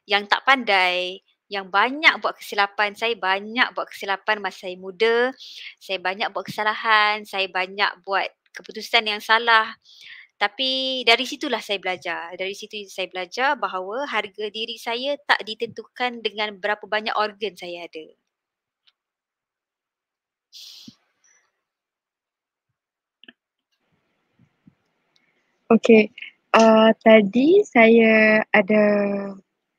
yang tak pandai yang banyak buat kesilapan saya banyak buat kesilapan masa saya muda saya banyak buat kesalahan saya banyak buat keputusan yang salah tapi dari situlah saya belajar. Dari situ saya belajar bahawa harga diri saya tak ditentukan dengan berapa banyak organ saya ada. Okay. Uh, ah, tadi saya ada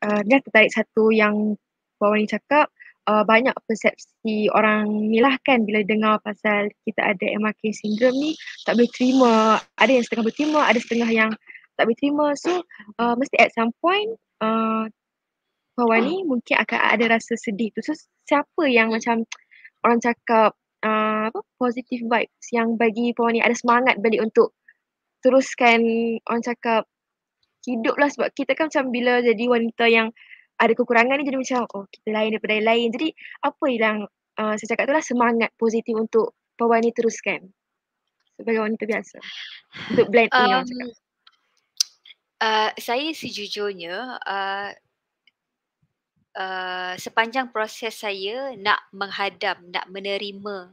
uh, tertarik satu yang Puan Wani cakap uh, banyak persepsi orang ni lah kan bila dengar pasal kita ada MRK syndrome ni tak boleh terima, ada yang setengah berterima, ada setengah yang tak boleh terima. So uh, mesti at some point uh, kawan ni mungkin akan ada rasa sedih tu. So siapa yang macam orang cakap uh, apa positive vibes yang bagi puan ni ada semangat balik untuk teruskan orang cakap hidup lah sebab kita kan macam bila jadi wanita yang ada kekurangan ni jadi macam oh kita lain daripada yang lain. Jadi apa yang uh, saya cakap tu lah semangat positif untuk perempuan ni teruskan sebagai wanita biasa untuk blend um, in Uh, saya sejujurnya uh, uh, sepanjang proses saya nak menghadam, nak menerima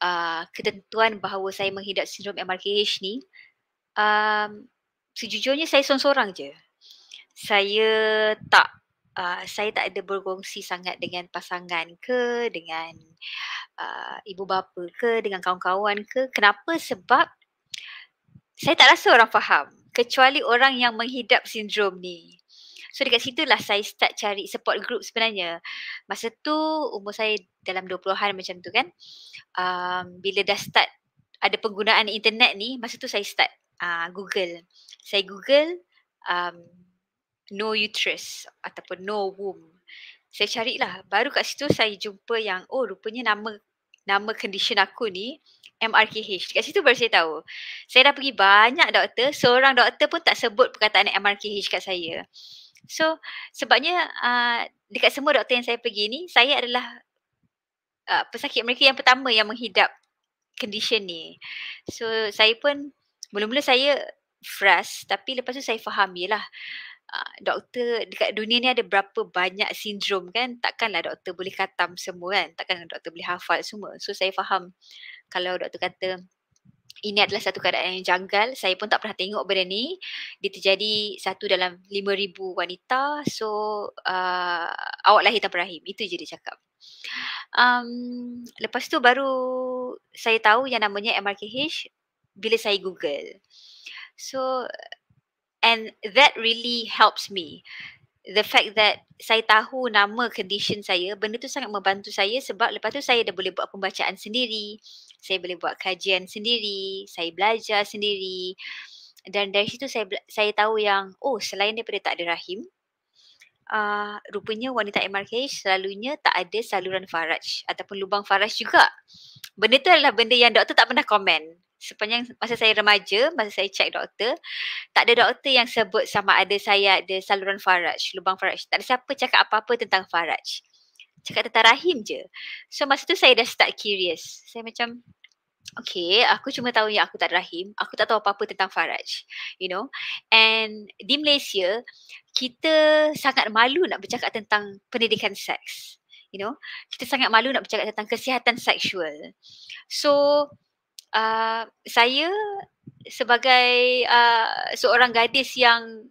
uh, ketentuan bahawa saya menghidap sindrom MRKH ni um, sejujurnya saya seorang-seorang je. Saya tak uh, saya tak ada berkongsi sangat dengan pasangan ke dengan uh, ibu bapa ke dengan kawan-kawan ke kenapa sebab saya tak rasa orang faham kecuali orang yang menghidap sindrom ni So dekat situ lah saya start cari support group sebenarnya. Masa tu umur saya dalam 20-an macam tu kan. Um, bila dah start ada penggunaan internet ni, masa tu saya start uh, Google. Saya Google um, no uterus ataupun no womb. Saya carilah. Baru kat situ saya jumpa yang oh rupanya nama nama condition aku ni MRKH. Kat situ baru saya tahu. Saya dah pergi banyak doktor. Seorang doktor pun tak sebut perkataan MRKH kat saya. So sebabnya uh, dekat semua doktor yang saya pergi ni saya adalah uh, pesakit mereka yang pertama yang menghidap condition ni. So saya pun mula-mula saya fresh tapi lepas tu saya fahamilah. lah Ah, doktor dekat dunia ni ada berapa banyak sindrom kan takkanlah doktor boleh katam semua kan takkan doktor boleh hafal semua so saya faham kalau doktor kata ini adalah satu keadaan yang janggal saya pun tak pernah tengok benda ni dia terjadi satu dalam 5000 wanita so uh, awak lahir tanpa rahim itu je dia cakap um, lepas tu baru saya tahu yang namanya MRKH bila saya google so and that really helps me the fact that saya tahu nama condition saya benda tu sangat membantu saya sebab lepas tu saya dah boleh buat pembacaan sendiri saya boleh buat kajian sendiri saya belajar sendiri dan dari situ saya saya tahu yang oh selain daripada tak ada rahim uh, rupanya wanita MRK selalunya tak ada saluran faraj ataupun lubang faraj juga benda tu adalah benda yang doktor tak pernah komen sepanjang masa saya remaja, masa saya check doktor, tak ada doktor yang sebut sama ada saya ada saluran faraj, lubang faraj. Tak ada siapa cakap apa-apa tentang faraj. Cakap tentang rahim je. So masa tu saya dah start curious. Saya macam, okay, aku cuma tahu yang aku tak ada rahim. Aku tak tahu apa-apa tentang faraj. You know? And di Malaysia, kita sangat malu nak bercakap tentang pendidikan seks. You know? Kita sangat malu nak bercakap tentang kesihatan seksual. So, Ah, saya sebagai uh, seorang gadis yang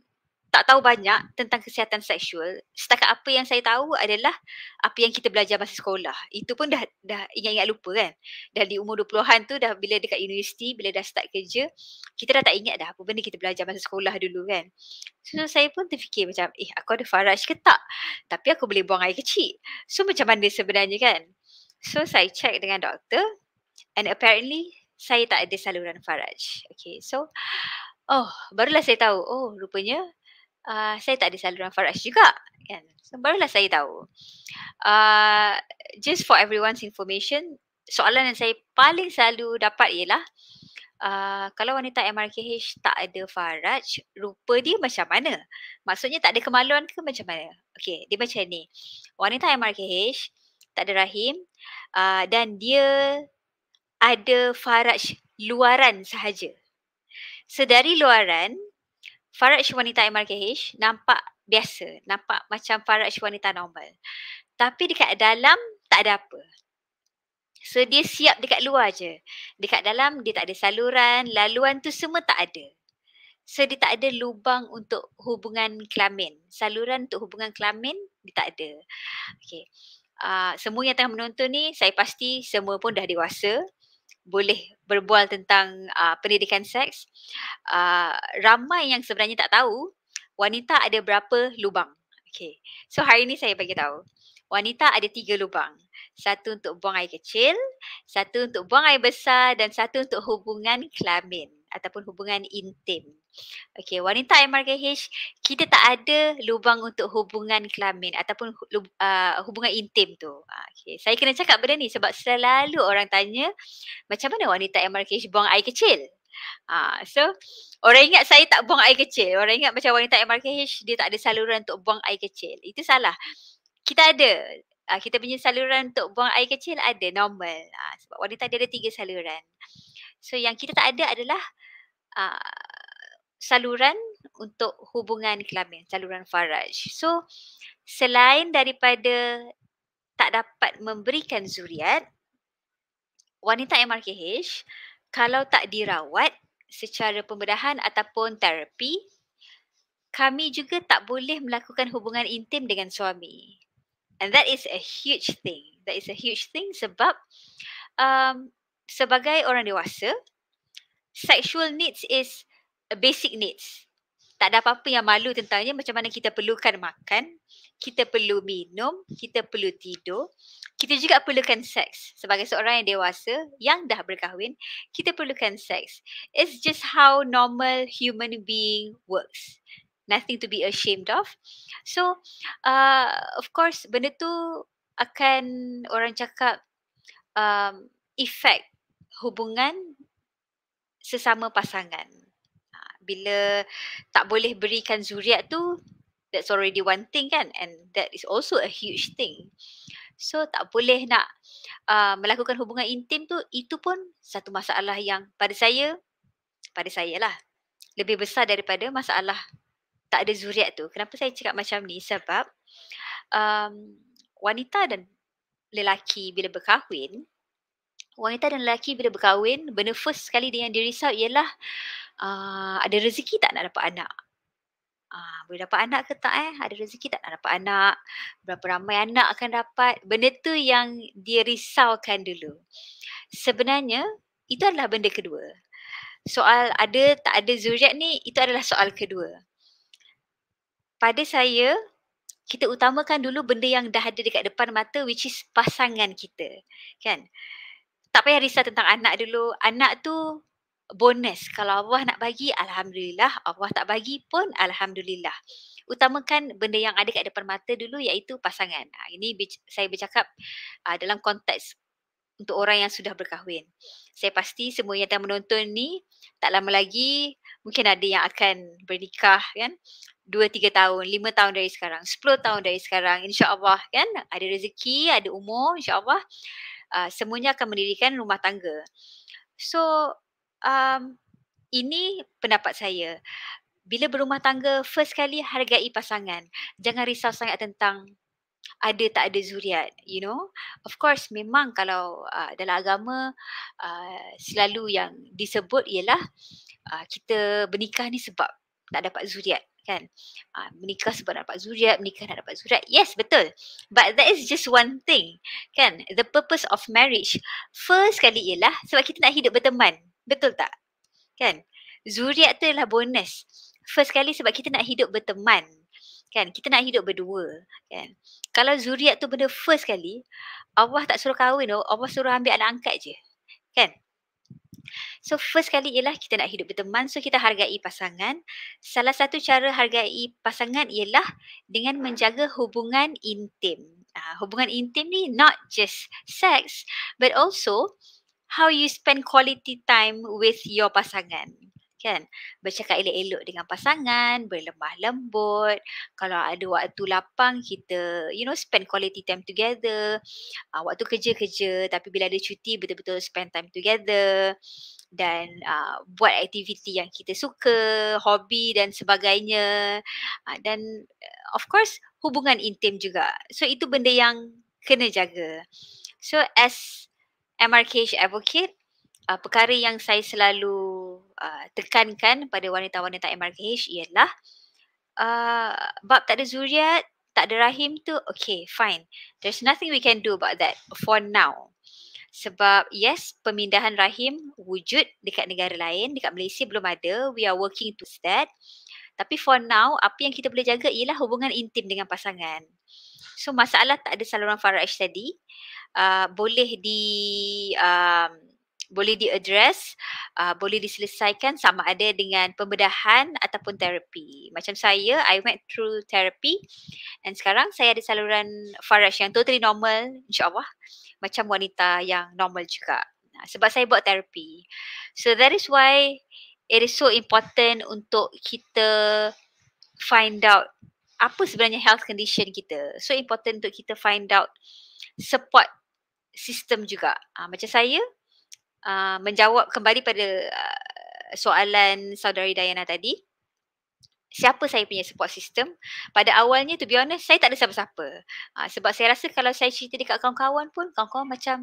tak tahu banyak tentang kesihatan seksual setakat apa yang saya tahu adalah apa yang kita belajar masa sekolah itu pun dah dah ingat-ingat lupa kan dah di umur 20-an tu dah bila dekat universiti bila dah start kerja kita dah tak ingat dah apa benda kita belajar masa sekolah dulu kan so, so saya pun terfikir macam eh aku ada faraj ke tak tapi aku boleh buang air kecil so macam mana sebenarnya kan so saya check dengan doktor and apparently saya tak ada saluran faraj. Okay, so oh barulah saya tahu. Oh rupanya uh, saya tak ada saluran faraj juga. Kan? So barulah saya tahu. Uh, just for everyone's information, soalan yang saya paling selalu dapat ialah Uh, kalau wanita MRKH tak ada faraj, rupa dia macam mana? Maksudnya tak ada kemaluan ke macam mana? Okay, dia macam ni. Wanita MRKH tak ada rahim uh, dan dia ada faraj luaran sahaja. Sedari luaran, faraj wanita MRKH nampak biasa, nampak macam faraj wanita normal. Tapi dekat dalam tak ada apa. So dia siap dekat luar je. Dekat dalam dia tak ada saluran, laluan tu semua tak ada. So dia tak ada lubang untuk hubungan kelamin. Saluran untuk hubungan kelamin dia tak ada. Okay. Uh, semua yang tengah menonton ni saya pasti semua pun dah dewasa boleh berbual tentang uh, pendidikan seks uh, ramai yang sebenarnya tak tahu wanita ada berapa lubang okey so hari ini saya bagi tahu wanita ada tiga lubang satu untuk buang air kecil satu untuk buang air besar dan satu untuk hubungan kelamin ataupun hubungan intim Okay, wanita MRKH, kita tak ada lubang untuk hubungan kelamin ataupun uh, hubungan intim tu. Ah, okey, saya kena cakap benda ni sebab selalu orang tanya macam mana wanita MRKH buang air kecil. Uh, so, orang ingat saya tak buang air kecil. Orang ingat macam wanita MRKH dia tak ada saluran untuk buang air kecil. Itu salah. Kita ada uh, kita punya saluran untuk buang air kecil ada normal. Uh, sebab wanita dia ada tiga saluran. So, yang kita tak ada adalah uh, saluran untuk hubungan kelamin, saluran faraj. So selain daripada tak dapat memberikan zuriat, wanita MRKH kalau tak dirawat secara pembedahan ataupun terapi, kami juga tak boleh melakukan hubungan intim dengan suami. And that is a huge thing. That is a huge thing sebab um, sebagai orang dewasa, sexual needs is basic needs. Tak ada apa-apa yang malu tentangnya macam mana kita perlukan makan, kita perlu minum, kita perlu tidur, kita juga perlukan seks. Sebagai seorang yang dewasa yang dah berkahwin, kita perlukan seks. It's just how normal human being works. Nothing to be ashamed of. So, uh, of course, benda tu akan orang cakap um, effect hubungan sesama pasangan bila tak boleh berikan zuriat tu that's already one thing kan and that is also a huge thing so tak boleh nak uh, melakukan hubungan intim tu itu pun satu masalah yang pada saya pada saya lah lebih besar daripada masalah tak ada zuriat tu kenapa saya cakap macam ni sebab um, wanita dan lelaki bila berkahwin wanita dan lelaki bila berkahwin, benda first sekali yang dirisau ialah uh, ada rezeki tak nak dapat anak. Uh, boleh dapat anak ke tak eh? Ada rezeki tak nak dapat anak? Berapa ramai anak akan dapat? Benda tu yang dia risaukan dulu. Sebenarnya, itu adalah benda kedua. Soal ada tak ada zuriat ni, itu adalah soal kedua. Pada saya, kita utamakan dulu benda yang dah ada dekat depan mata which is pasangan kita. Kan? tak payah risau tentang anak dulu. Anak tu bonus. Kalau Allah nak bagi, Alhamdulillah. Allah tak bagi pun, Alhamdulillah. Utamakan benda yang ada kat depan mata dulu iaitu pasangan. Ha, ini saya bercakap ha, dalam konteks untuk orang yang sudah berkahwin. Saya pasti semua yang dah menonton ni tak lama lagi mungkin ada yang akan bernikah kan. Dua tiga tahun, lima tahun dari sekarang, sepuluh tahun dari sekarang. InsyaAllah kan ada rezeki, ada umur insyaAllah uh, semuanya akan mendirikan rumah tangga. So um, ini pendapat saya. Bila berumah tangga, first kali hargai pasangan. Jangan risau sangat tentang ada tak ada zuriat, you know. Of course, memang kalau uh, dalam agama uh, selalu yang disebut ialah uh, kita bernikah ni sebab tak dapat zuriat kan uh, menikah sebab nak dapat zuriat menikah nak dapat zuriat yes betul but that is just one thing kan the purpose of marriage first kali ialah sebab kita nak hidup berteman betul tak kan zuriat tu ialah bonus first kali sebab kita nak hidup berteman kan kita nak hidup berdua kan kalau zuriat tu benda first kali Allah tak suruh kahwin tu Allah suruh ambil anak angkat je kan So first kali ialah kita nak hidup berteman so kita hargai pasangan. Salah satu cara hargai pasangan ialah dengan menjaga hubungan intim. Uh, hubungan intim ni not just sex but also how you spend quality time with your pasangan kan bercakap elok-elok dengan pasangan berlemah lembut kalau ada waktu lapang kita you know spend quality time together uh, waktu kerja-kerja tapi bila ada cuti betul-betul spend time together dan uh, buat aktiviti yang kita suka hobi dan sebagainya uh, dan uh, of course hubungan intim juga so itu benda yang kena jaga so as MRKH advocate uh, perkara yang saya selalu uh, tekankan pada wanita-wanita MRKH ialah uh, bab tak ada zuriat, tak ada rahim tu, okay, fine. There's nothing we can do about that for now. Sebab yes, pemindahan rahim wujud dekat negara lain, dekat Malaysia belum ada. We are working towards that. Tapi for now, apa yang kita boleh jaga ialah hubungan intim dengan pasangan. So masalah tak ada saluran faraj tadi, uh, boleh di um, boleh diaddress, uh, boleh diselesaikan sama ada dengan pembedahan ataupun terapi. Macam saya, I went through therapy and sekarang saya ada saluran faraj yang totally normal insya Allah. Macam wanita yang normal juga. Sebab saya buat terapi. So that is why it is so important untuk kita find out apa sebenarnya health condition kita. So important untuk kita find out support system juga. Uh, macam saya, uh, menjawab kembali pada uh, soalan saudari Diana tadi siapa saya punya support system pada awalnya tu be honest saya tak ada siapa-siapa uh, sebab saya rasa kalau saya cerita dekat kawan-kawan pun kawan-kawan macam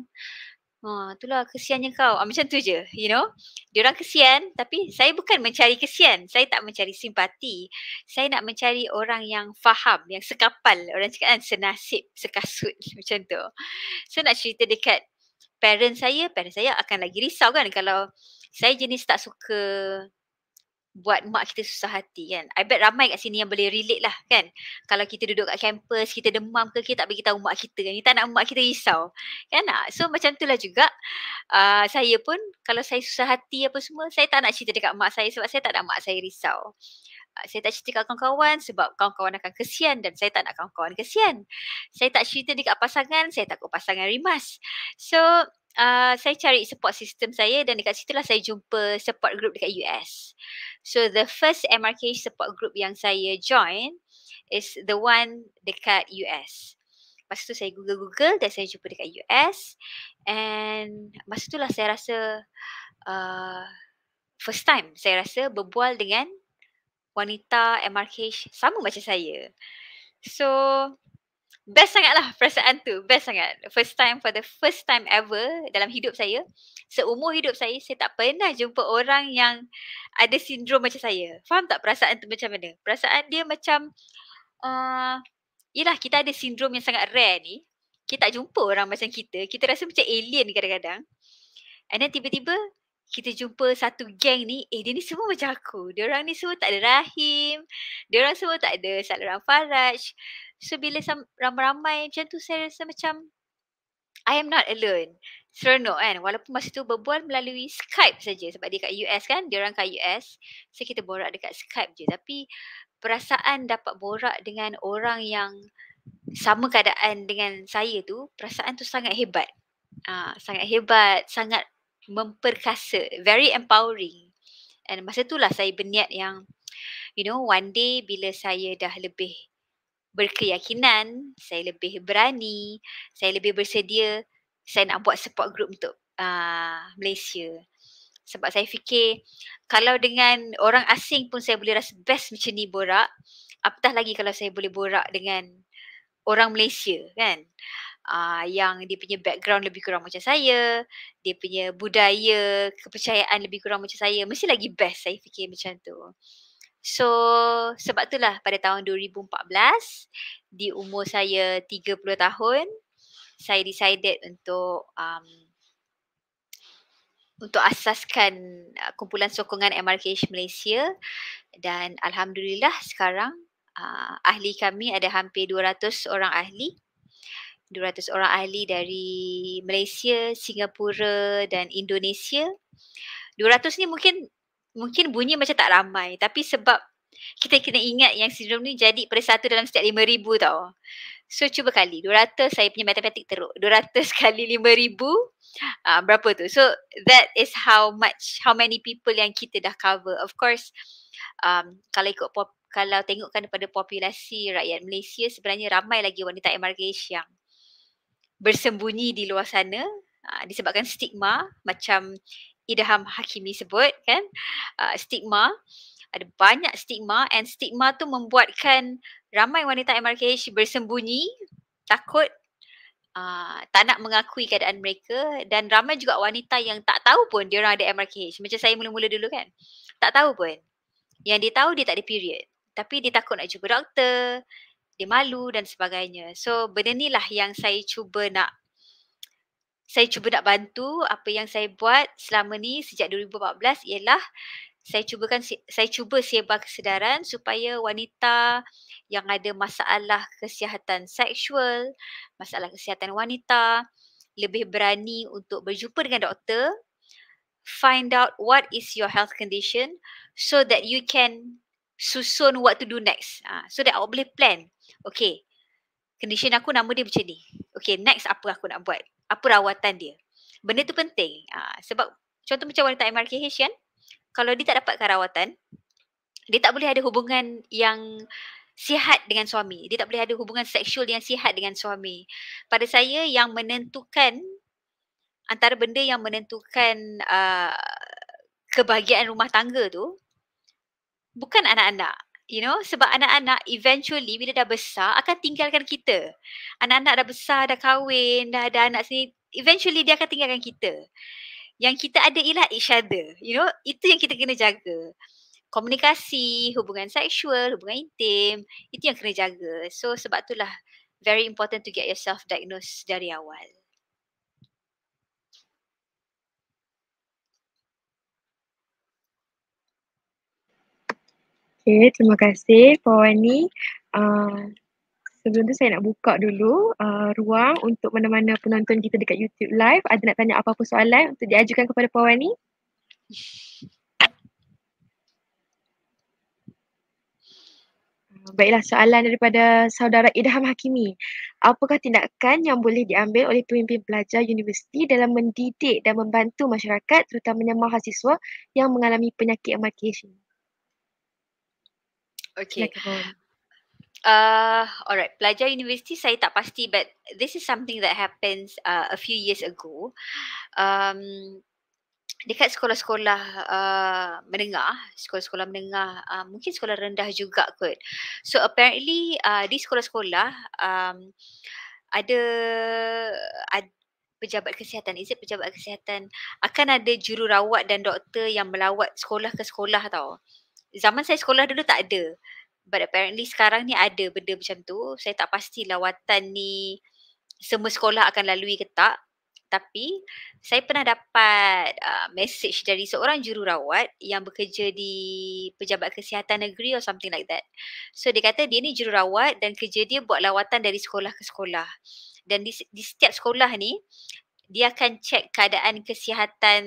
Ha, oh, itulah kesiannya kau. Ah, macam tu je, you know. Orang kesian tapi saya bukan mencari kesian. Saya tak mencari simpati. Saya nak mencari orang yang faham, yang sekapal. Orang cakap kan senasib, sekasut macam tu. So nak cerita dekat parents saya, parents saya akan lagi risau kan kalau saya jenis tak suka buat mak kita susah hati kan. I bet ramai kat sini yang boleh relate lah kan. Kalau kita duduk kat kampus, kita demam ke, kita tak bagi tahu mak kita kan. Kita nak mak kita risau. Kan tak? So macam itulah juga uh, saya pun kalau saya susah hati apa semua, saya tak nak cerita dekat mak saya sebab saya tak nak mak saya risau. Ah, saya tak cerita kat kawan-kawan sebab kawan-kawan akan kesian dan saya tak nak kawan-kawan kesian. Saya tak cerita dekat pasangan, saya takut pasangan rimas. So, uh, saya cari support system saya dan dekat situlah saya jumpa support group dekat US. So, the first MRK support group yang saya join is the one dekat US. Lepas tu saya google-google dan saya jumpa dekat US and masa tu lah saya rasa uh, first time saya rasa berbual dengan wanita MRH sama macam saya. So best sangatlah perasaan tu, best sangat. First time for the first time ever dalam hidup saya, seumur hidup saya saya tak pernah jumpa orang yang ada sindrom macam saya. Faham tak perasaan tu macam mana? Perasaan dia macam a uh, yalah kita ada sindrom yang sangat rare ni. Kita tak jumpa orang macam kita. Kita rasa macam alien kadang-kadang. And then tiba-tiba kita jumpa satu geng ni, eh dia ni semua macam aku. Dia orang ni semua tak ada rahim. dia orang semua tak ada saluran faraj. So bila sam- ramai-ramai macam tu saya rasa macam I am not alone. Seronok kan. Walaupun masa tu berbual melalui Skype saja sebab dia kat US kan. dia orang kat US. So kita borak dekat Skype je. Tapi perasaan dapat borak dengan orang yang sama keadaan dengan saya tu, perasaan tu sangat hebat. Uh, sangat hebat, sangat memperkasa, very empowering. And masa tu lah saya berniat yang you know one day bila saya dah lebih berkeyakinan, saya lebih berani, saya lebih bersedia saya nak buat support group untuk uh, Malaysia. Sebab saya fikir kalau dengan orang asing pun saya boleh rasa best macam ni borak, apatah lagi kalau saya boleh borak dengan orang Malaysia kan uh, yang dia punya background lebih kurang macam saya, dia punya budaya, kepercayaan lebih kurang macam saya, mesti lagi best saya fikir macam tu. So sebab tu lah pada tahun 2014 di umur saya 30 tahun saya decided untuk um, untuk asaskan uh, kumpulan sokongan MRKH Malaysia dan alhamdulillah sekarang uh, ahli kami ada hampir 200 orang ahli 200 orang ahli dari Malaysia, Singapura dan Indonesia. 200 ni mungkin mungkin bunyi macam tak ramai tapi sebab kita kena ingat yang sindrom ni jadi per satu dalam setiap 5000 tau. So cuba kali 200 saya punya matematik teruk. 200 kali 5000 uh, ah, berapa tu? So that is how much how many people yang kita dah cover. Of course um, kalau ikut pop, kalau tengokkan daripada populasi rakyat Malaysia sebenarnya ramai lagi wanita emergis yang bersembunyi di luar sana uh, disebabkan stigma macam Idham Hakimi sebut kan uh, stigma ada banyak stigma and stigma tu membuatkan ramai wanita MRKH bersembunyi takut uh, tak nak mengakui keadaan mereka dan ramai juga wanita yang tak tahu pun dia orang ada MRKH macam saya mula-mula dulu kan tak tahu pun yang dia tahu dia tak ada period tapi dia takut nak jumpa doktor dia malu dan sebagainya. So benda ni lah yang saya cuba nak saya cuba nak bantu apa yang saya buat selama ni sejak 2014 ialah saya cuba kan saya cuba sebar kesedaran supaya wanita yang ada masalah kesihatan seksual, masalah kesihatan wanita lebih berani untuk berjumpa dengan doktor, find out what is your health condition so that you can susun what to do next. Ah, so that awak boleh plan. Okay. Condition aku nama dia macam ni. Okay next apa aku nak buat? Apa rawatan dia? Benda tu penting. Aa, ah, sebab contoh macam wanita MRKH kan. Kalau dia tak dapatkan rawatan. Dia tak boleh ada hubungan yang sihat dengan suami. Dia tak boleh ada hubungan seksual yang sihat dengan suami. Pada saya yang menentukan antara benda yang menentukan uh, kebahagiaan rumah tangga tu bukan anak-anak you know sebab anak-anak eventually bila dah besar akan tinggalkan kita anak-anak dah besar dah kahwin dah ada anak sini eventually dia akan tinggalkan kita yang kita ada ialah each other you know itu yang kita kena jaga komunikasi hubungan seksual hubungan intim itu yang kena jaga so sebab itulah very important to get yourself diagnosed dari awal Okay, terima kasih Puan Wani. Uh, sebelum tu saya nak buka dulu uh, ruang untuk mana-mana penonton kita dekat YouTube live. Ada nak tanya apa-apa soalan untuk diajukan kepada Puan Wani? Ah, baiklah soalan daripada saudara Idham Hakimi. Apakah tindakan yang boleh diambil oleh pemimpin pelajar universiti dalam mendidik dan membantu masyarakat terutamanya mahasiswa yang mengalami penyakit MRKH ini? Okay. Uh, alright. Pelajar universiti saya tak pasti but this is something that happens uh, a few years ago. Um, dekat sekolah-sekolah uh, menengah, sekolah-sekolah menengah, uh, mungkin sekolah rendah juga kot. So apparently uh, di sekolah-sekolah um, ada, ada pejabat kesihatan, is it pejabat kesihatan, akan ada jururawat dan doktor yang melawat sekolah ke sekolah tau zaman saya sekolah dulu tak ada. But apparently sekarang ni ada benda macam tu. Saya tak pasti lawatan ni semua sekolah akan lalui ke tak. Tapi saya pernah dapat uh, message dari seorang jururawat yang bekerja di Pejabat Kesihatan Negeri or something like that. So dia kata dia ni jururawat dan kerja dia buat lawatan dari sekolah ke sekolah. Dan di, di setiap sekolah ni dia akan check keadaan kesihatan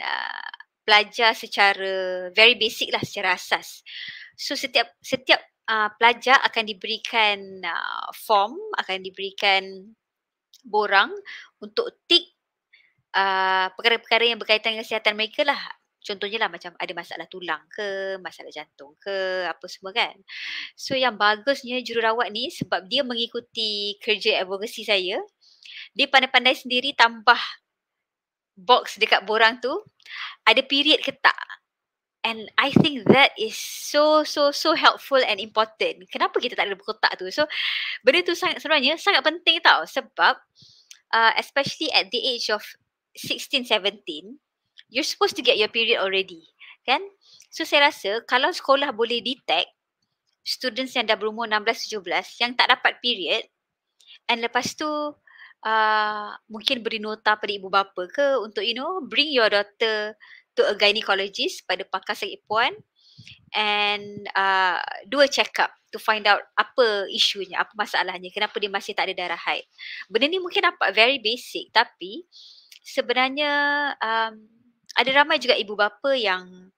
uh, Pelajar secara very basic lah secara asas. So setiap setiap uh, pelajar akan diberikan uh, form, akan diberikan borang untuk tick uh, perkara-perkara yang berkaitan dengan kesihatan mereka lah. Contohnya lah macam ada masalah tulang ke, masalah jantung ke, apa semua kan. So yang bagusnya jururawat ni sebab dia mengikuti kerja advokasi saya, dia pandai-pandai sendiri tambah box dekat borang tu ada period ke tak and i think that is so so so helpful and important kenapa kita tak ada buku kotak tu so benda tu sangat sebenarnya sangat penting tau sebab uh, especially at the age of 16 17 you're supposed to get your period already kan so saya rasa kalau sekolah boleh detect students yang dah berumur 16 17 yang tak dapat period and lepas tu Ah, mungkin beri nota pada ibu bapa ke untuk you know bring your daughter to a gynecologist pada pakar sakit puan and uh, do a check up to find out apa isunya, apa masalahnya, kenapa dia masih tak ada darah haid. Benda ni mungkin nampak very basic tapi sebenarnya um, ada ramai juga ibu bapa yang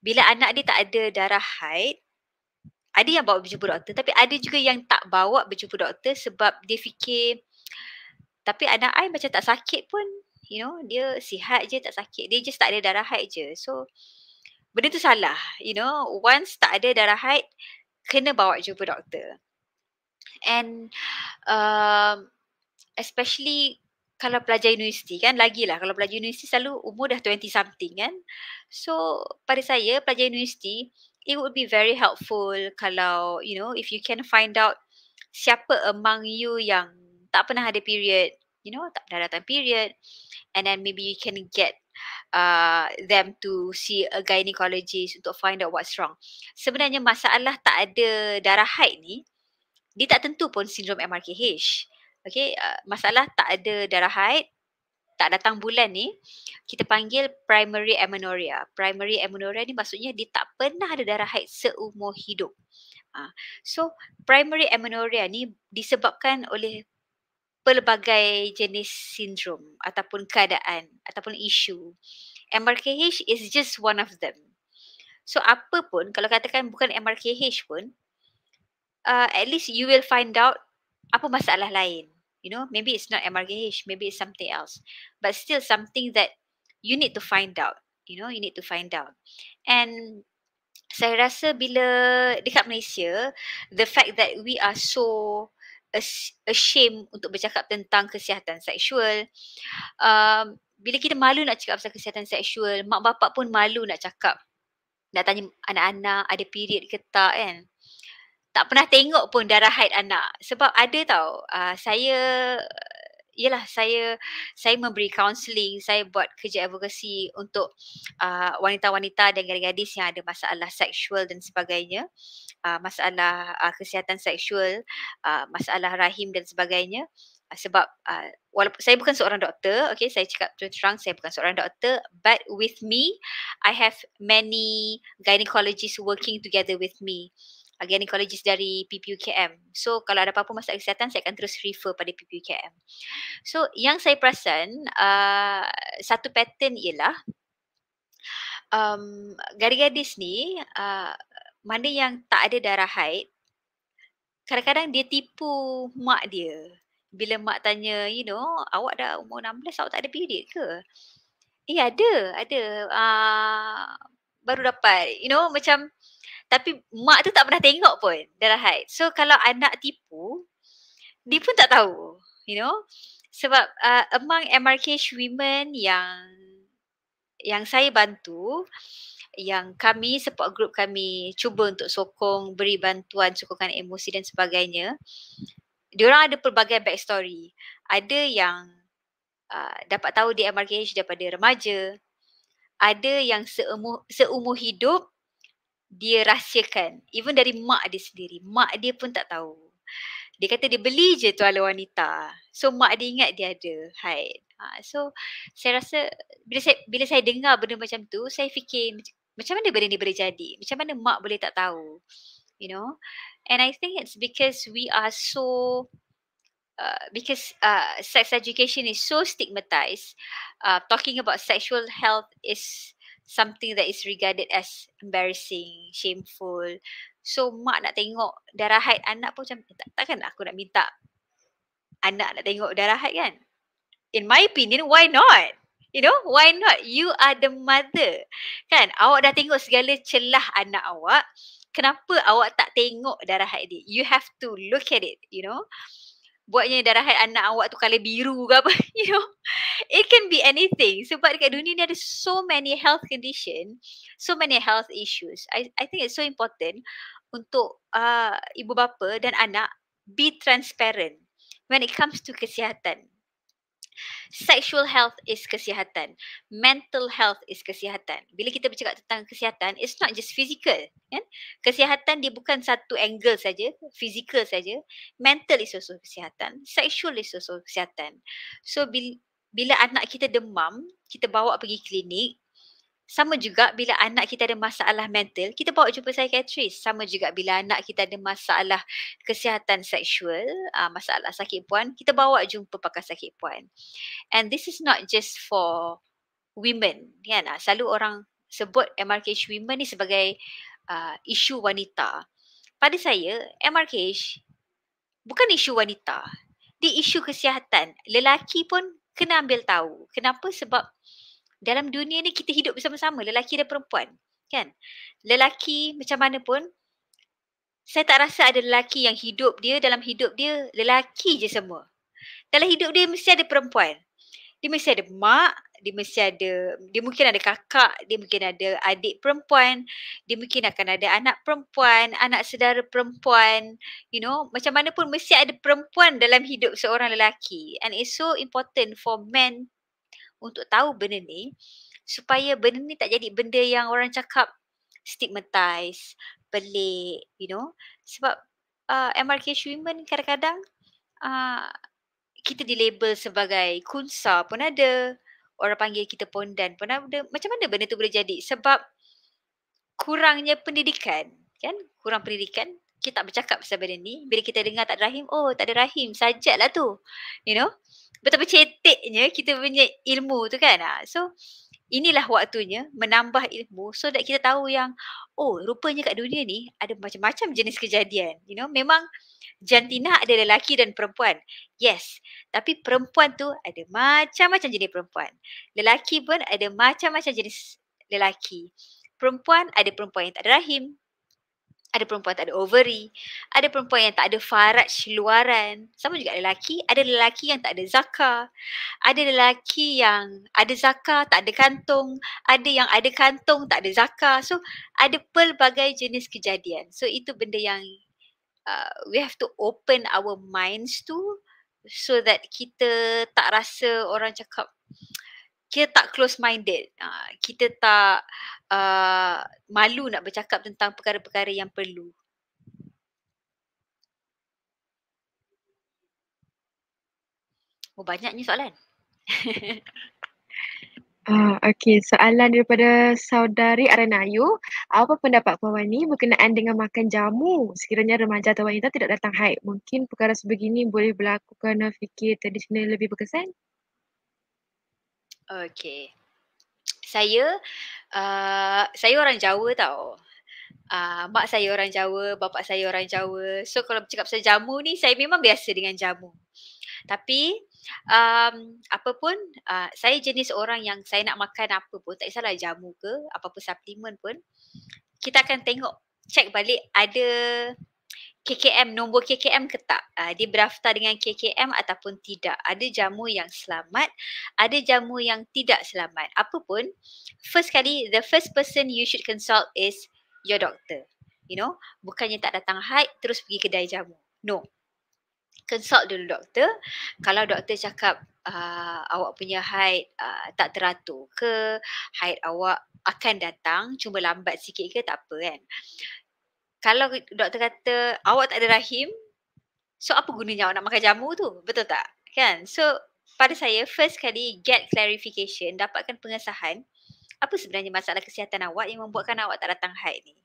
bila anak dia tak ada darah haid, ada yang bawa berjumpa doktor tapi ada juga yang tak bawa berjumpa doktor sebab dia fikir tapi anak I macam tak sakit pun You know dia sihat je tak sakit Dia just tak ada darah haid je So benda tu salah You know once tak ada darah haid Kena bawa jumpa doktor And uh, Especially Kalau pelajar universiti kan Lagilah kalau pelajar universiti selalu umur dah 20 something kan So pada saya pelajar universiti It would be very helpful kalau you know if you can find out Siapa among you yang tak pernah ada period, you know, tak pernah datang period and then maybe you can get uh, them to see a gynecologist untuk find out what's wrong. Sebenarnya masalah tak ada darah haid ni, dia tak tentu pun sindrom MRKH. Okay, uh, masalah tak ada darah haid, tak datang bulan ni, kita panggil primary amenorrhea. Primary amenorrhea ni maksudnya dia tak pernah ada darah haid seumur hidup. Uh, so, primary amenorrhea ni disebabkan oleh pelbagai jenis sindrom ataupun keadaan ataupun isu. MRKH is just one of them. So apa pun kalau katakan bukan MRKH pun uh, at least you will find out apa masalah lain. You know, maybe it's not MRKH, maybe it's something else. But still something that you need to find out. You know, you need to find out. And saya rasa bila dekat Malaysia, the fact that we are so ashamed untuk bercakap tentang kesihatan seksual. Um, bila kita malu nak cakap pasal kesihatan seksual, mak bapak pun malu nak cakap. Nak tanya anak-anak ada period ke tak kan. Tak pernah tengok pun darah haid anak. Sebab ada tau, uh, saya ialah saya saya memberi counselling, saya buat kerja advokasi untuk uh, wanita-wanita dan gadis-gadis yang ada masalah seksual dan sebagainya, uh, masalah uh, kesihatan seksual, uh, masalah rahim dan sebagainya. Uh, sebab uh, walaupun saya bukan seorang doktor, okay, saya cakap terang-terang saya bukan seorang doktor, but with me, I have many gynecologists working together with me uh, gynecologist dari PPUKM. So kalau ada apa-apa masalah kesihatan saya akan terus refer pada PPUKM. So yang saya perasan uh, satu pattern ialah um, gadis-gadis ni uh, mana yang tak ada darah haid kadang-kadang dia tipu mak dia. Bila mak tanya, you know, awak dah umur 16, awak tak ada period ke? Eh ada, ada. Uh, baru dapat. You know, macam tapi mak tu tak pernah tengok pun darah haid. So kalau anak tipu, dia pun tak tahu, you know. Sebab uh, among MRK women yang yang saya bantu, yang kami support group kami cuba untuk sokong, beri bantuan, sokongan emosi dan sebagainya. Diorang ada pelbagai backstory. Ada yang uh, dapat tahu di MRKH daripada remaja. Ada yang seumur, seumur hidup dia rahsiakan. Even dari mak dia sendiri. Mak dia pun tak tahu. Dia kata dia beli je tuala wanita. So mak dia ingat dia ada haid. Ha, so saya rasa bila saya, bila saya dengar benda macam tu, saya fikir macam mana benda ni boleh jadi? Macam mana mak boleh tak tahu? You know? And I think it's because we are so Uh, because uh, sex education is so stigmatized, uh, talking about sexual health is something that is regarded as embarrassing, shameful. So mak nak tengok darah haid anak pun macam tak, takkan aku nak minta anak nak tengok darah haid kan? In my opinion, why not? You know, why not? You are the mother. Kan? Awak dah tengok segala celah anak awak. Kenapa awak tak tengok darah haid dia? You have to look at it, you know? buatnya darah hat anak awak tu kala biru ke apa you know it can be anything sebab dekat dunia ni ada so many health condition so many health issues i i think it's so important untuk uh, ibu bapa dan anak be transparent when it comes to kesihatan Sexual health is kesihatan. Mental health is kesihatan. Bila kita bercakap tentang kesihatan, it's not just physical. Kan? Kesihatan dia bukan satu angle saja, physical saja. Mental is also kesihatan. Sexual is also kesihatan. So bila, bila anak kita demam, kita bawa pergi klinik, sama juga bila anak kita ada masalah mental, kita bawa jumpa psychiatrist. Sama juga bila anak kita ada masalah kesihatan seksual, uh, masalah sakit puan, kita bawa jumpa pakar sakit puan. And this is not just for women. ya Kan? Selalu orang sebut MRKH women ni sebagai uh, isu wanita. Pada saya, MRKH bukan isu wanita. Di isu kesihatan, lelaki pun kena ambil tahu. Kenapa? Sebab dalam dunia ni kita hidup bersama-sama lelaki dan perempuan kan lelaki macam mana pun saya tak rasa ada lelaki yang hidup dia dalam hidup dia lelaki je semua dalam hidup dia mesti ada perempuan dia mesti ada mak dia mesti ada dia mungkin ada kakak dia mungkin ada adik perempuan dia mungkin akan ada anak perempuan anak saudara perempuan you know macam mana pun mesti ada perempuan dalam hidup seorang lelaki and it's so important for men untuk tahu benda ni supaya benda ni tak jadi benda yang orang cakap stigmatize, pelik, you know. Sebab uh, MRK women kadang-kadang uh, kita dilabel sebagai kunsa pun ada. Orang panggil kita pondan pun ada. Macam mana benda tu boleh jadi? Sebab kurangnya pendidikan, kan? Kurang pendidikan, kita tak bercakap pasal benda ni. Bila kita dengar tak ada rahim, oh tak ada rahim, sajat lah tu. You know? betapa ceteknya kita punya ilmu tu kan. Ah, so inilah waktunya menambah ilmu so that kita tahu yang oh rupanya kat dunia ni ada macam-macam jenis kejadian. You know memang jantina ada lelaki dan perempuan. Yes. Tapi perempuan tu ada macam-macam jenis perempuan. Lelaki pun ada macam-macam jenis lelaki. Perempuan ada perempuan yang tak ada rahim, ada perempuan tak ada ovary, ada perempuan yang tak ada faraj luaran, sama juga ada lelaki, ada lelaki yang tak ada zakar, ada lelaki yang ada zakar tak ada kantung, ada yang ada kantung tak ada zakar. So ada pelbagai jenis kejadian. So itu benda yang uh, we have to open our minds to so that kita tak rasa orang cakap uh, kita tak close minded. Ha, kita tak uh, malu nak bercakap tentang perkara-perkara yang perlu. Oh, banyaknya soalan. Uh, ah, okay, soalan daripada saudari Arana Ayu. Apa pendapat Puan Wani berkenaan dengan makan jamu sekiranya remaja atau wanita tidak datang haid? Mungkin perkara sebegini boleh berlaku kerana fikir tradisional lebih berkesan? Okay. Saya uh, saya orang Jawa tau. Uh, mak saya orang Jawa, bapa saya orang Jawa. So kalau cakap pasal jamu ni, saya memang biasa dengan jamu. Tapi um, apa pun, uh, saya jenis orang yang saya nak makan apa pun, tak kisahlah jamu ke, apa-apa suplemen pun, kita akan tengok, check balik ada KKM, nombor KKM ke tak? Uh, dia berdaftar dengan KKM ataupun tidak? Ada jamu yang selamat, ada jamu yang tidak selamat. Apa pun, first kali, the first person you should consult is your doctor. You know, bukannya tak datang haid, terus pergi kedai jamu. No. Consult dulu doktor. Kalau doktor cakap uh, awak punya haid uh, tak teratur ke, haid awak akan datang, cuma lambat sikit ke, tak apa kan kalau doktor kata awak tak ada rahim, so apa gunanya awak nak makan jamu tu? Betul tak? Kan? So pada saya first kali get clarification, dapatkan pengesahan apa sebenarnya masalah kesihatan awak yang membuatkan awak tak datang haid ni.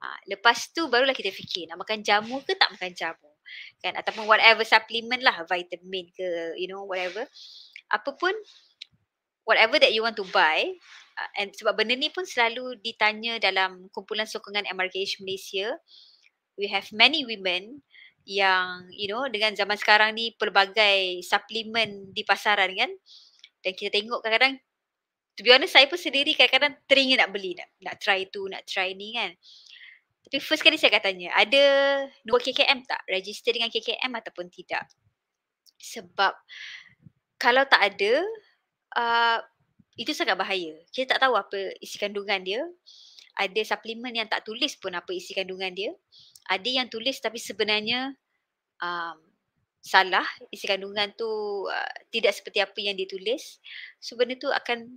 Ha, lepas tu barulah kita fikir nak makan jamu ke tak makan jamu. Kan? Ataupun whatever supplement lah, vitamin ke you know whatever. Apapun whatever that you want to buy, uh, and sebab benda ni pun selalu ditanya dalam kumpulan sokongan MRKH Malaysia we have many women yang you know dengan zaman sekarang ni pelbagai suplemen di pasaran kan dan kita tengok kadang-kadang to be honest saya pun sendiri kadang-kadang teringin nak beli nak, nak try tu nak try ni kan tapi first kali saya akan tanya ada nombor KKM tak register dengan KKM ataupun tidak sebab kalau tak ada uh, itu sangat bahaya. Kita tak tahu apa isi kandungan dia. Ada suplemen yang tak tulis pun apa isi kandungan dia. Ada yang tulis tapi sebenarnya um, salah. Isi kandungan tu uh, tidak seperti apa yang ditulis. So benda tu akan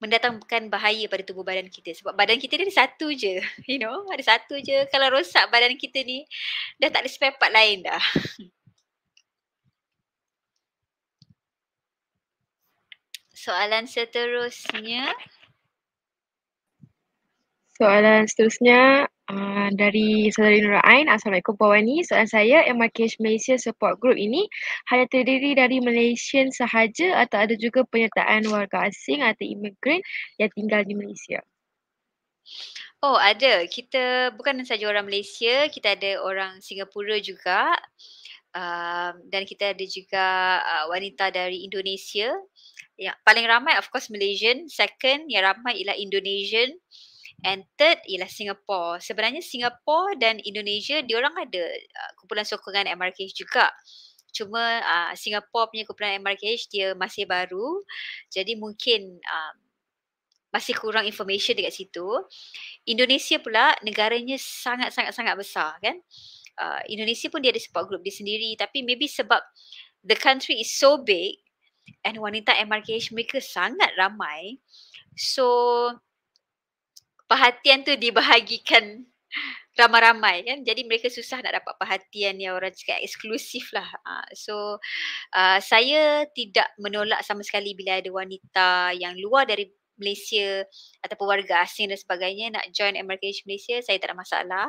mendatangkan bahaya pada tubuh badan kita. Sebab badan kita ni ada satu je. You know, ada satu je. Kalau rosak badan kita ni, dah tak ada spare part lain dah. soalan seterusnya. Soalan seterusnya uh, dari Saudari Nur Ain. Assalamualaikum Puan Wani. Soalan saya, MRKH Malaysia Support Group ini hanya terdiri dari Malaysian sahaja atau ada juga penyertaan warga asing atau imigran yang tinggal di Malaysia? Oh ada. Kita bukan sahaja orang Malaysia, kita ada orang Singapura juga. Uh, dan kita ada juga uh, wanita dari Indonesia yeah. paling ramai of course Malaysian, second yang ramai ialah Indonesian and third ialah Singapore. Sebenarnya Singapore dan Indonesia dia orang ada uh, kumpulan sokongan MRK juga. Cuma uh, Singapore punya kumpulan MRK dia masih baru. Jadi mungkin uh, masih kurang information dekat situ. Indonesia pula negaranya sangat-sangat-sangat besar kan. Uh, Indonesia pun dia ada support group dia sendiri tapi maybe sebab the country is so big and wanita MRKH mereka sangat ramai. So perhatian tu dibahagikan ramai-ramai kan. Jadi mereka susah nak dapat perhatian yang orang cakap eksklusif lah. Ah, so uh, saya tidak menolak sama sekali bila ada wanita yang luar dari Malaysia ataupun warga asing dan sebagainya nak join MRKH Malaysia, saya tak ada masalah.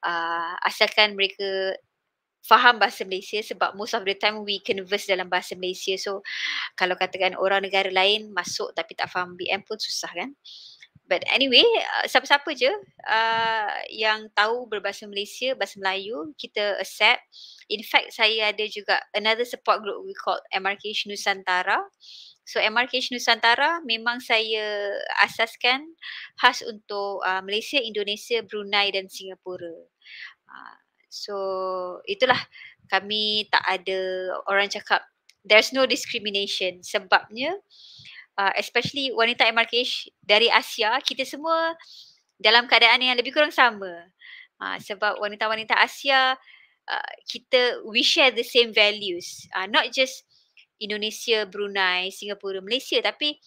Uh, asalkan mereka faham bahasa Malaysia sebab most of the time we converse dalam bahasa Malaysia. So kalau katakan orang negara lain masuk tapi tak faham BM pun susah kan. But anyway, uh, siapa-siapa je uh, yang tahu berbahasa Malaysia, bahasa Melayu, kita accept. In fact, saya ada juga another support group we call MRK Nusantara. So MRK Nusantara memang saya asaskan khas untuk uh, Malaysia, Indonesia, Brunei dan Singapura. Uh, So itulah kami tak ada orang cakap there's no discrimination sebabnya uh, especially wanita MRKH dari Asia kita semua dalam keadaan yang lebih kurang sama uh, sebab wanita-wanita Asia uh, kita we share the same values uh, not just Indonesia, Brunei, Singapura, Malaysia tapi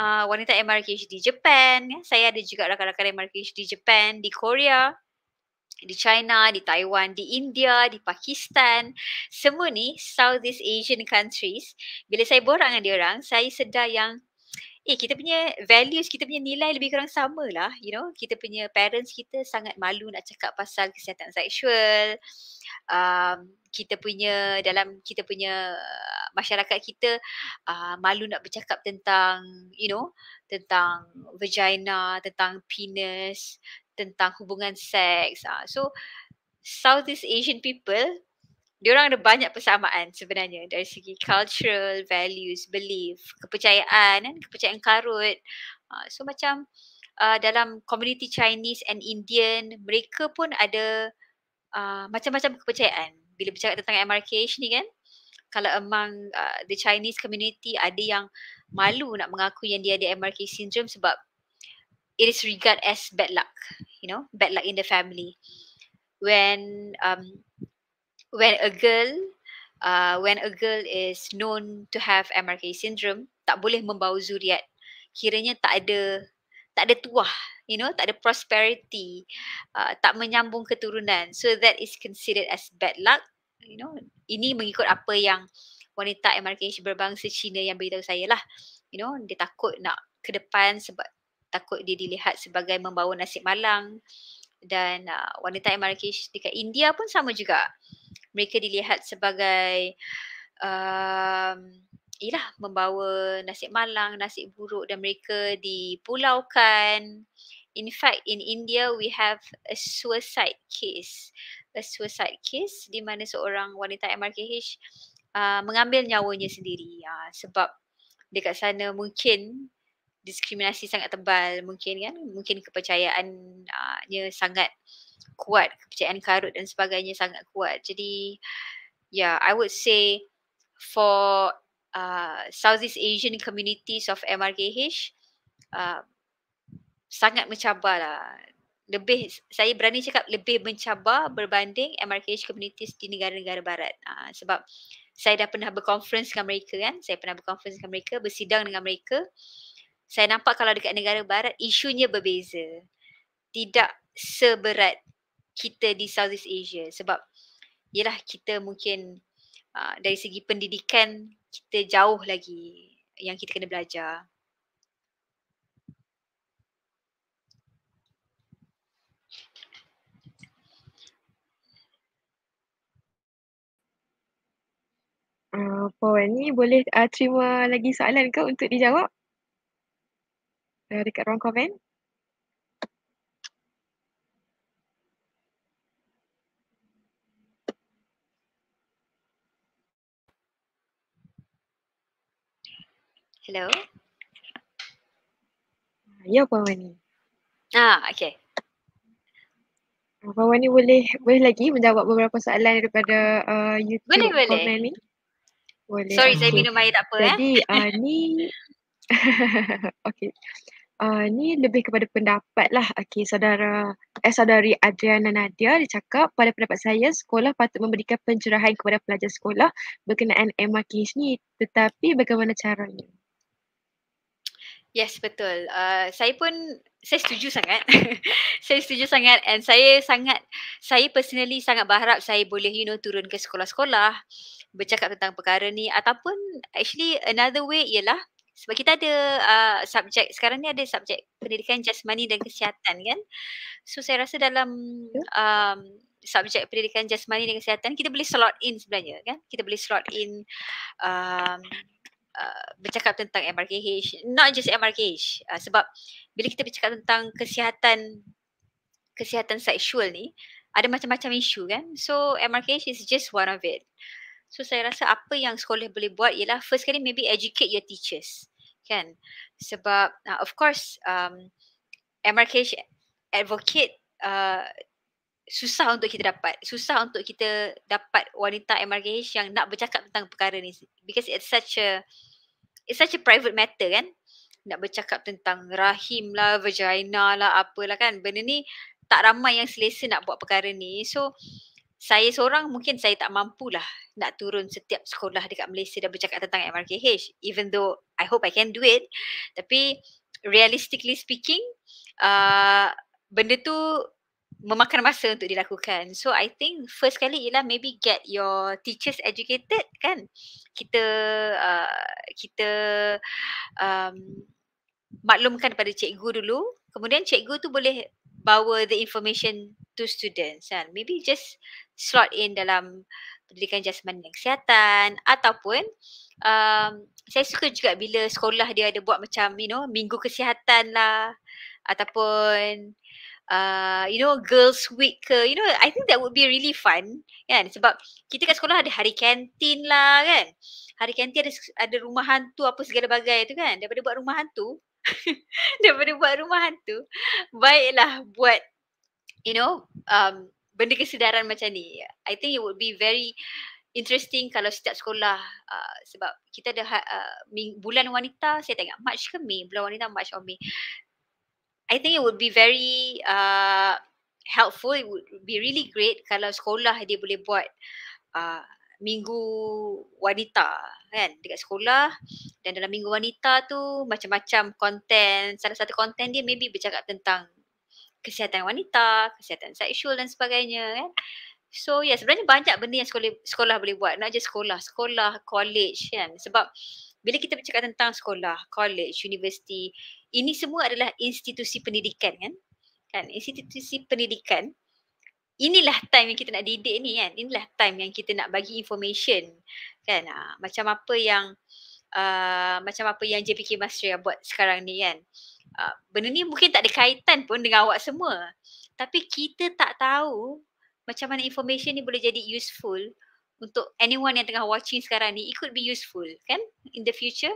uh, wanita MRKH di Japan ya, saya ada juga rakan-rakan MRKH di Japan, di Korea di China, di Taiwan, di India, di Pakistan, semua ni Southeast Asian countries. Bila saya borang dengan dia orang, saya sedar yang eh kita punya values, kita punya nilai lebih kurang sama lah. You know, kita punya parents kita sangat malu nak cakap pasal kesihatan seksual. Um, kita punya dalam kita punya uh, masyarakat kita uh, malu nak bercakap tentang you know tentang vagina tentang penis tentang hubungan seks. Ha. So Southeast Asian people orang ada banyak persamaan sebenarnya dari segi cultural values, belief, kepercayaan kan, kepercayaan karut. Ha. So macam uh, dalam community Chinese and Indian, mereka pun ada uh, macam-macam kepercayaan. Bila bercakap tentang MRK ni kan kalau among uh, the Chinese community ada yang malu nak mengaku yang dia ada MRK syndrome sebab it is regarded as bad luck you know bad luck in the family when um when a girl uh when a girl is known to have mrk syndrome tak boleh membawa zuriat kiranya tak ada tak ada tuah you know tak ada prosperity uh, tak menyambung keturunan so that is considered as bad luck you know ini mengikut apa yang wanita MRK berbangsa Cina yang beritahu saya lah you know dia takut nak ke depan sebab takut dia dilihat sebagai membawa nasib malang dan uh, wanita Marrakesh dekat India pun sama juga mereka dilihat sebagai um, ialah membawa nasib malang nasib buruk dan mereka dipulaukan in fact in India we have a suicide case a suicide case di mana seorang wanita MRKH uh, mengambil nyawanya sendiri uh, sebab dekat sana mungkin diskriminasi sangat tebal mungkin kan mungkin kepercayaannya uh, sangat kuat kepercayaan karut dan sebagainya sangat kuat jadi yeah i would say for uh, southeast asian communities of MRKH uh, sangat mencabarlah lebih saya berani cakap lebih mencabar berbanding MRKH communities di negara-negara barat uh, sebab saya dah pernah berkonferensi dengan mereka kan saya pernah berkonferensi dengan mereka bersidang dengan mereka saya nampak kalau dekat negara barat isunya berbeza tidak seberat kita di Southeast Asia sebab ialah kita mungkin uh, dari segi pendidikan kita jauh lagi yang kita kena belajar Uh, Puan ni boleh uh, terima lagi soalan ke untuk dijawab? uh, dekat ruang komen. Hello. Ya, Puan Wani. Ah, okay. Puan Wani boleh, boleh lagi menjawab beberapa soalan daripada uh, YouTube boleh, boleh. ni. Boleh. Sorry, okay. saya minum air tak apa. Eh. Jadi, eh. uh, ni... okay uh, ni lebih kepada pendapat lah. Okay, saudara, eh, saudari Adriana Nadia dia cakap pada pendapat saya sekolah patut memberikan pencerahan kepada pelajar sekolah berkenaan MRK ni tetapi bagaimana caranya? Yes, betul. Uh, saya pun saya setuju sangat. saya setuju sangat and saya sangat saya personally sangat berharap saya boleh you know turun ke sekolah-sekolah bercakap tentang perkara ni ataupun actually another way ialah sebab kita ada uh, subjek sekarang ni ada subjek pendidikan jasmani dan kesihatan kan so saya rasa dalam ya. um, subjek pendidikan jasmani dan kesihatan kita boleh slot in sebenarnya kan kita boleh slot in um, Uh, bercakap tentang MRKH not just MRKH uh, ah, sebab bila kita bercakap tentang kesihatan kesihatan seksual ni ada macam-macam isu kan so MRKH is just one of it So saya rasa apa yang sekolah boleh buat ialah first kali, maybe educate your teachers. Kan? Sebab uh, of course um, MRK advocate uh, susah untuk kita dapat. Susah untuk kita dapat wanita MRK yang nak bercakap tentang perkara ni. Because it's such a it's such a private matter kan? Nak bercakap tentang rahim lah, vagina lah, apalah kan? Benda ni tak ramai yang selesa nak buat perkara ni. So saya seorang mungkin saya tak mampu lah nak turun setiap sekolah dekat Malaysia dan bercakap tentang MRKH even though I hope I can do it tapi realistically speaking uh, benda tu memakan masa untuk dilakukan. So I think first kali ialah maybe get your teachers educated kan. Kita uh, kita um, maklumkan pada cikgu dulu. Kemudian cikgu tu boleh bawa the information to students kan. Maybe just slot in dalam berikan jasman dan kesihatan ataupun um, saya suka juga bila sekolah dia ada buat macam you know minggu kesihatan lah ataupun uh, you know girls week ke you know I think that would be really fun kan sebab kita kat sekolah ada hari kantin lah kan hari kantin ada, ada rumah hantu apa segala bagai tu kan daripada buat rumah hantu daripada buat rumah hantu baiklah buat you know um, benda kesedaran macam ni. I think it would be very interesting kalau setiap sekolah uh, sebab kita ada ha, uh, bulan wanita, saya tak ingat March ke Mei, bulan wanita March or Mei. I think it would be very uh, helpful, it would be really great kalau sekolah dia boleh buat uh, minggu wanita kan dekat sekolah dan dalam minggu wanita tu macam-macam konten salah satu konten dia maybe bercakap tentang kesihatan wanita, kesihatan seksual dan sebagainya kan. So ya yeah, sebenarnya banyak benda yang sekolah, sekolah boleh buat. Nak je sekolah, sekolah, college kan. Sebab bila kita bercakap tentang sekolah, college, universiti, ini semua adalah institusi pendidikan kan. Kan institusi pendidikan inilah time yang kita nak didik ni kan. Inilah time yang kita nak bagi information kan. Aa, ah, macam apa yang uh, macam apa yang JPK Masri buat sekarang ni kan. Uh, benda ni mungkin tak ada kaitan pun dengan awak semua. Tapi kita tak tahu macam mana information ni boleh jadi useful untuk anyone yang tengah watching sekarang ni. It could be useful kan in the future.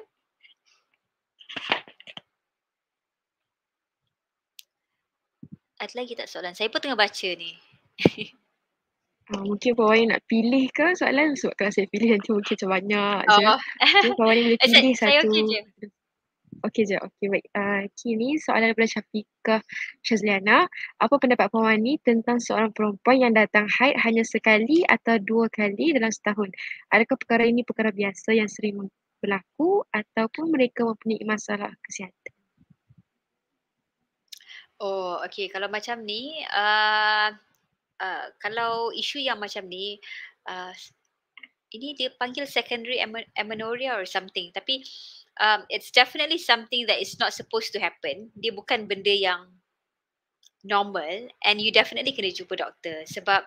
Ada lagi tak soalan? Saya pun tengah baca ni. Uh, mungkin Puan Wani nak pilih ke soalan sebab kalau saya pilih nanti mungkin macam banyak oh. je. Puan Wani boleh pilih saya, satu. Saya okay je. Okey je. Okey baik. Uh, kini soalan daripada Syafika Shazliana. Apa pendapat Puan Wani tentang seorang perempuan yang datang haid hanya sekali atau dua kali dalam setahun? Adakah perkara ini perkara biasa yang sering berlaku ataupun mereka mempunyai masalah kesihatan? Oh, okey. Kalau macam ni, uh, uh, kalau isu yang macam ni, uh, ini dia panggil secondary amenorrhea or something. Tapi um, it's definitely something that is not supposed to happen. Dia bukan benda yang normal and you definitely kena jumpa doktor sebab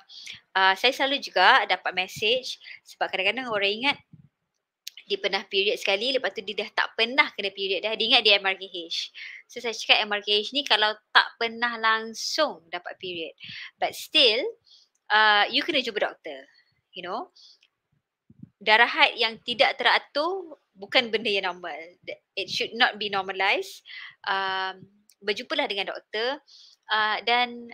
uh, saya selalu juga dapat message sebab kadang-kadang orang ingat dia pernah period sekali lepas tu dia dah tak pernah kena period dah dia ingat dia MRKH so saya cakap MRKH ni kalau tak pernah langsung dapat period but still uh, you kena jumpa doktor you know darah haid yang tidak teratur bukan benda yang normal. It should not be normalized. Um, berjumpalah dengan doktor uh, dan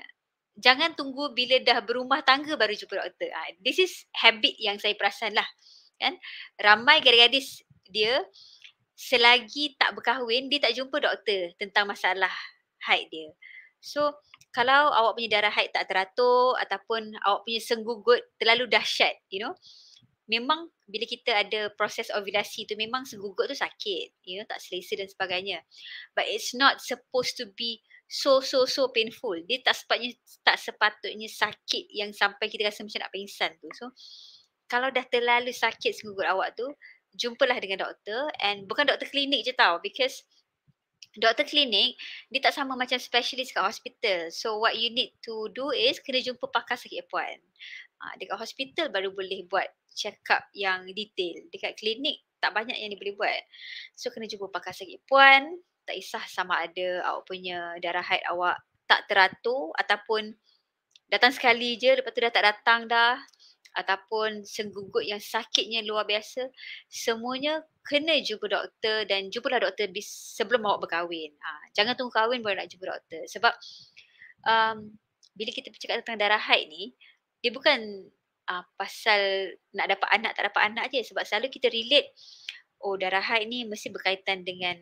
jangan tunggu bila dah berumah tangga baru jumpa doktor. Uh, this is habit yang saya perasan lah. Kan? Ramai gadis-gadis dia selagi tak berkahwin, dia tak jumpa doktor tentang masalah haid dia. So, kalau awak punya darah haid tak teratur ataupun awak punya senggugut terlalu dahsyat, you know, memang bila kita ada proses ovulasi tu memang segugut tu sakit you ya, know, tak selesa dan sebagainya but it's not supposed to be so so so painful dia tak sepatutnya tak sepatutnya sakit yang sampai kita rasa macam nak pingsan tu so kalau dah terlalu sakit segugut awak tu jumpalah dengan doktor and bukan doktor klinik je tau because doktor klinik dia tak sama macam specialist kat hospital so what you need to do is kena jumpa pakar sakit puan Ha, dekat hospital baru boleh buat check up yang detail. Dekat klinik tak banyak yang dia boleh buat. So kena jumpa pakar sakit tak isah sama ada awak punya darah haid awak tak teratur ataupun datang sekali je lepas tu dah tak datang dah ataupun senggugut yang sakitnya luar biasa semuanya kena jumpa doktor dan jumpalah doktor sebelum awak berkahwin. Ha, jangan tunggu kahwin baru nak jumpa doktor sebab um, bila kita bercakap tentang darah haid ni dia bukan uh, pasal nak dapat anak tak dapat anak je sebab selalu kita relate oh darah haid ni mesti berkaitan dengan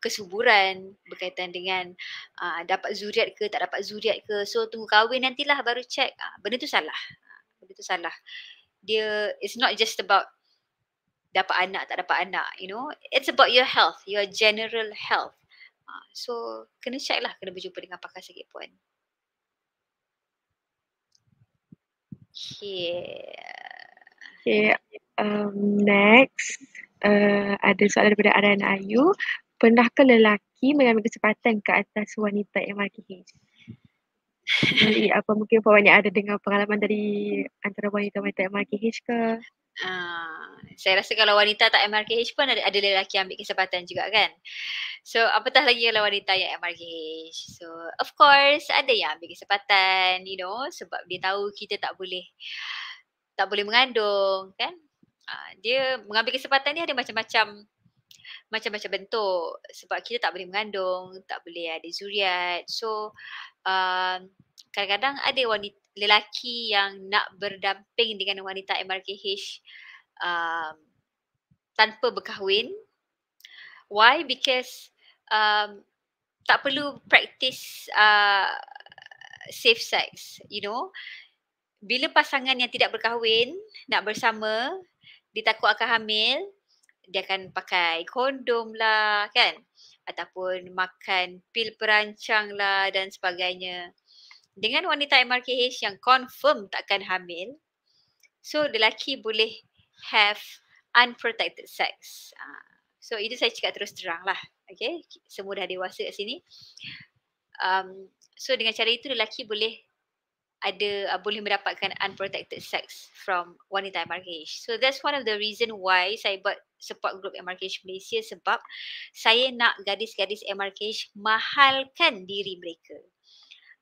kesuburan berkaitan dengan uh, dapat zuriat ke tak dapat zuriat ke so tunggu kahwin nantilah baru check uh, benda tu salah benda tu salah dia it's not just about dapat anak tak dapat anak you know it's about your health your general health uh, so kena check lah kena berjumpa dengan pakar sakit puan Okay. Okay. Um, next. Uh, ada soalan daripada Aran Ayu. Pernahkah lelaki mengambil kesempatan ke atas wanita MRTH? Jadi apa mungkin Puan ada dengar pengalaman dari antara wanita-wanita MRTH ke? Ah, saya rasa kalau wanita tak MRKH pun ada, ada lelaki ambil kesempatan juga kan. So apatah lagi kalau wanita yang MRKH. So of course ada yang ambil kesempatan you know sebab dia tahu kita tak boleh tak boleh mengandung kan. Uh, dia mengambil kesempatan ni ada macam-macam macam-macam bentuk sebab kita tak boleh mengandung, tak boleh ada zuriat. So uh, kadang-kadang ada wanita lelaki yang nak berdamping dengan wanita MRKH uh, um, tanpa berkahwin. Why? Because um, tak perlu praktis uh, safe sex, you know. Bila pasangan yang tidak berkahwin nak bersama, dia takut akan hamil, dia akan pakai kondom lah kan ataupun makan pil perancang lah dan sebagainya dengan wanita MRKH yang confirm takkan hamil, so lelaki boleh have unprotected sex. Ah, so itu saya cakap terus terang lah. Okay, semua dah dewasa kat sini. Um, so dengan cara itu lelaki boleh ada uh, boleh mendapatkan unprotected sex from wanita MRKH. So that's one of the reason why saya buat support group MRKH Malaysia sebab saya nak gadis-gadis MRKH mahalkan diri mereka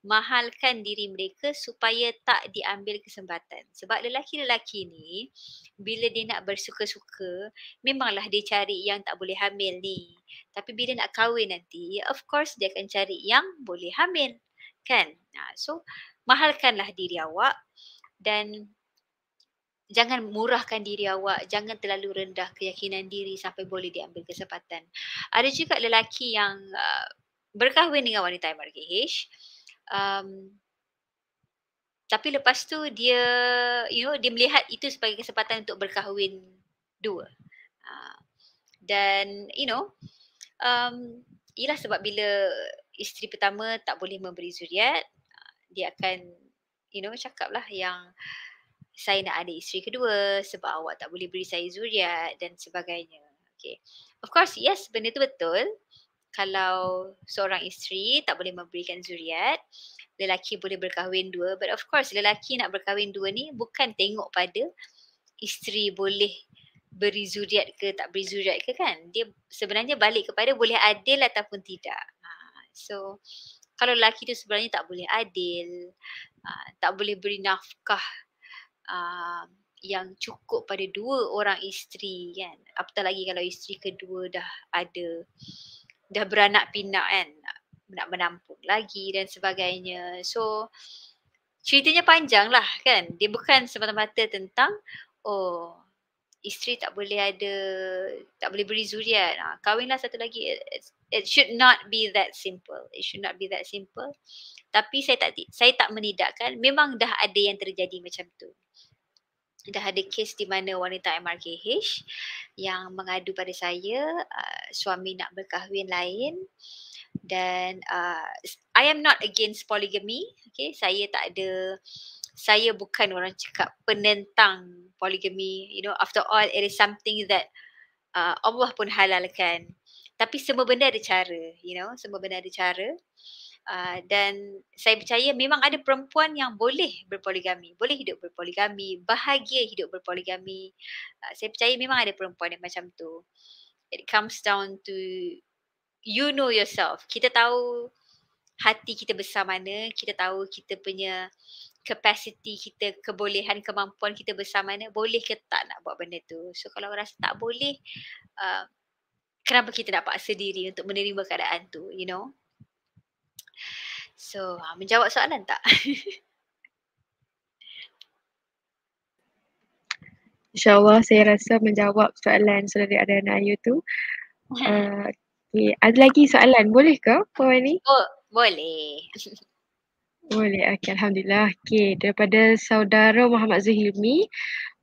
mahalkan diri mereka supaya tak diambil kesempatan. Sebab lelaki-lelaki ni bila dia nak bersuka-suka, memanglah dia cari yang tak boleh hamil ni. Tapi bila nak kahwin nanti, of course dia akan cari yang boleh hamil. Kan? Nah, ha, so, mahalkanlah diri awak dan jangan murahkan diri awak, jangan terlalu rendah keyakinan diri sampai boleh diambil kesempatan. Ada juga lelaki yang uh, berkahwin dengan wanita MRGH, um, tapi lepas tu dia you know dia melihat itu sebagai kesempatan untuk berkahwin dua uh, dan you know um ialah sebab bila isteri pertama tak boleh memberi zuriat ah, dia akan you know cakaplah yang saya nak ada isteri kedua sebab awak tak boleh beri saya zuriat dan sebagainya okay of course yes benda tu betul kalau seorang isteri tak boleh memberikan zuriat, lelaki boleh berkahwin dua. But of course, lelaki nak berkahwin dua ni bukan tengok pada isteri boleh beri zuriat ke tak beri zuriat ke kan. Dia sebenarnya balik kepada boleh adil ataupun tidak. Ha, so, kalau lelaki tu sebenarnya tak boleh adil, ha, tak boleh beri nafkah ha, yang cukup pada dua orang isteri kan. Apatah lagi kalau isteri kedua dah ada dah beranak pinak kan nak menampung lagi dan sebagainya. So ceritanya panjang lah kan. Dia bukan semata-mata tentang oh isteri tak boleh ada, tak boleh beri zuriat. Ha, kahwinlah satu lagi. It, it, should not be that simple. It should not be that simple. Tapi saya tak saya tak menidakkan memang dah ada yang terjadi macam tu dah ada kes di mana wanita MRKH yang mengadu pada saya uh, suami nak berkahwin lain dan uh, I am not against polygamy okay saya tak ada saya bukan orang cakap penentang polygamy you know after all it is something that uh, Allah pun halalkan tapi semua benda ada cara you know semua benda ada cara Uh, dan saya percaya memang ada perempuan yang boleh berpoligami, boleh hidup berpoligami, bahagia hidup berpoligami. Uh, saya percaya memang ada perempuan yang macam tu. It comes down to you know yourself. Kita tahu hati kita besar mana, kita tahu kita punya capacity kita, kebolehan, kemampuan kita besar mana, boleh ke tak nak buat benda tu. So kalau rasa tak boleh, uh, kenapa kita nak paksa diri untuk menerima keadaan tu, you know? So, uh, menjawab soalan tak? InsyaAllah saya rasa menjawab soalan saudari Adana Ayu tu. Uh, okay. Ada lagi soalan boleh ke Puan ni? Oh, boleh. Boleh. Okay. Alhamdulillah. Okay. Daripada saudara Muhammad Zuhilmi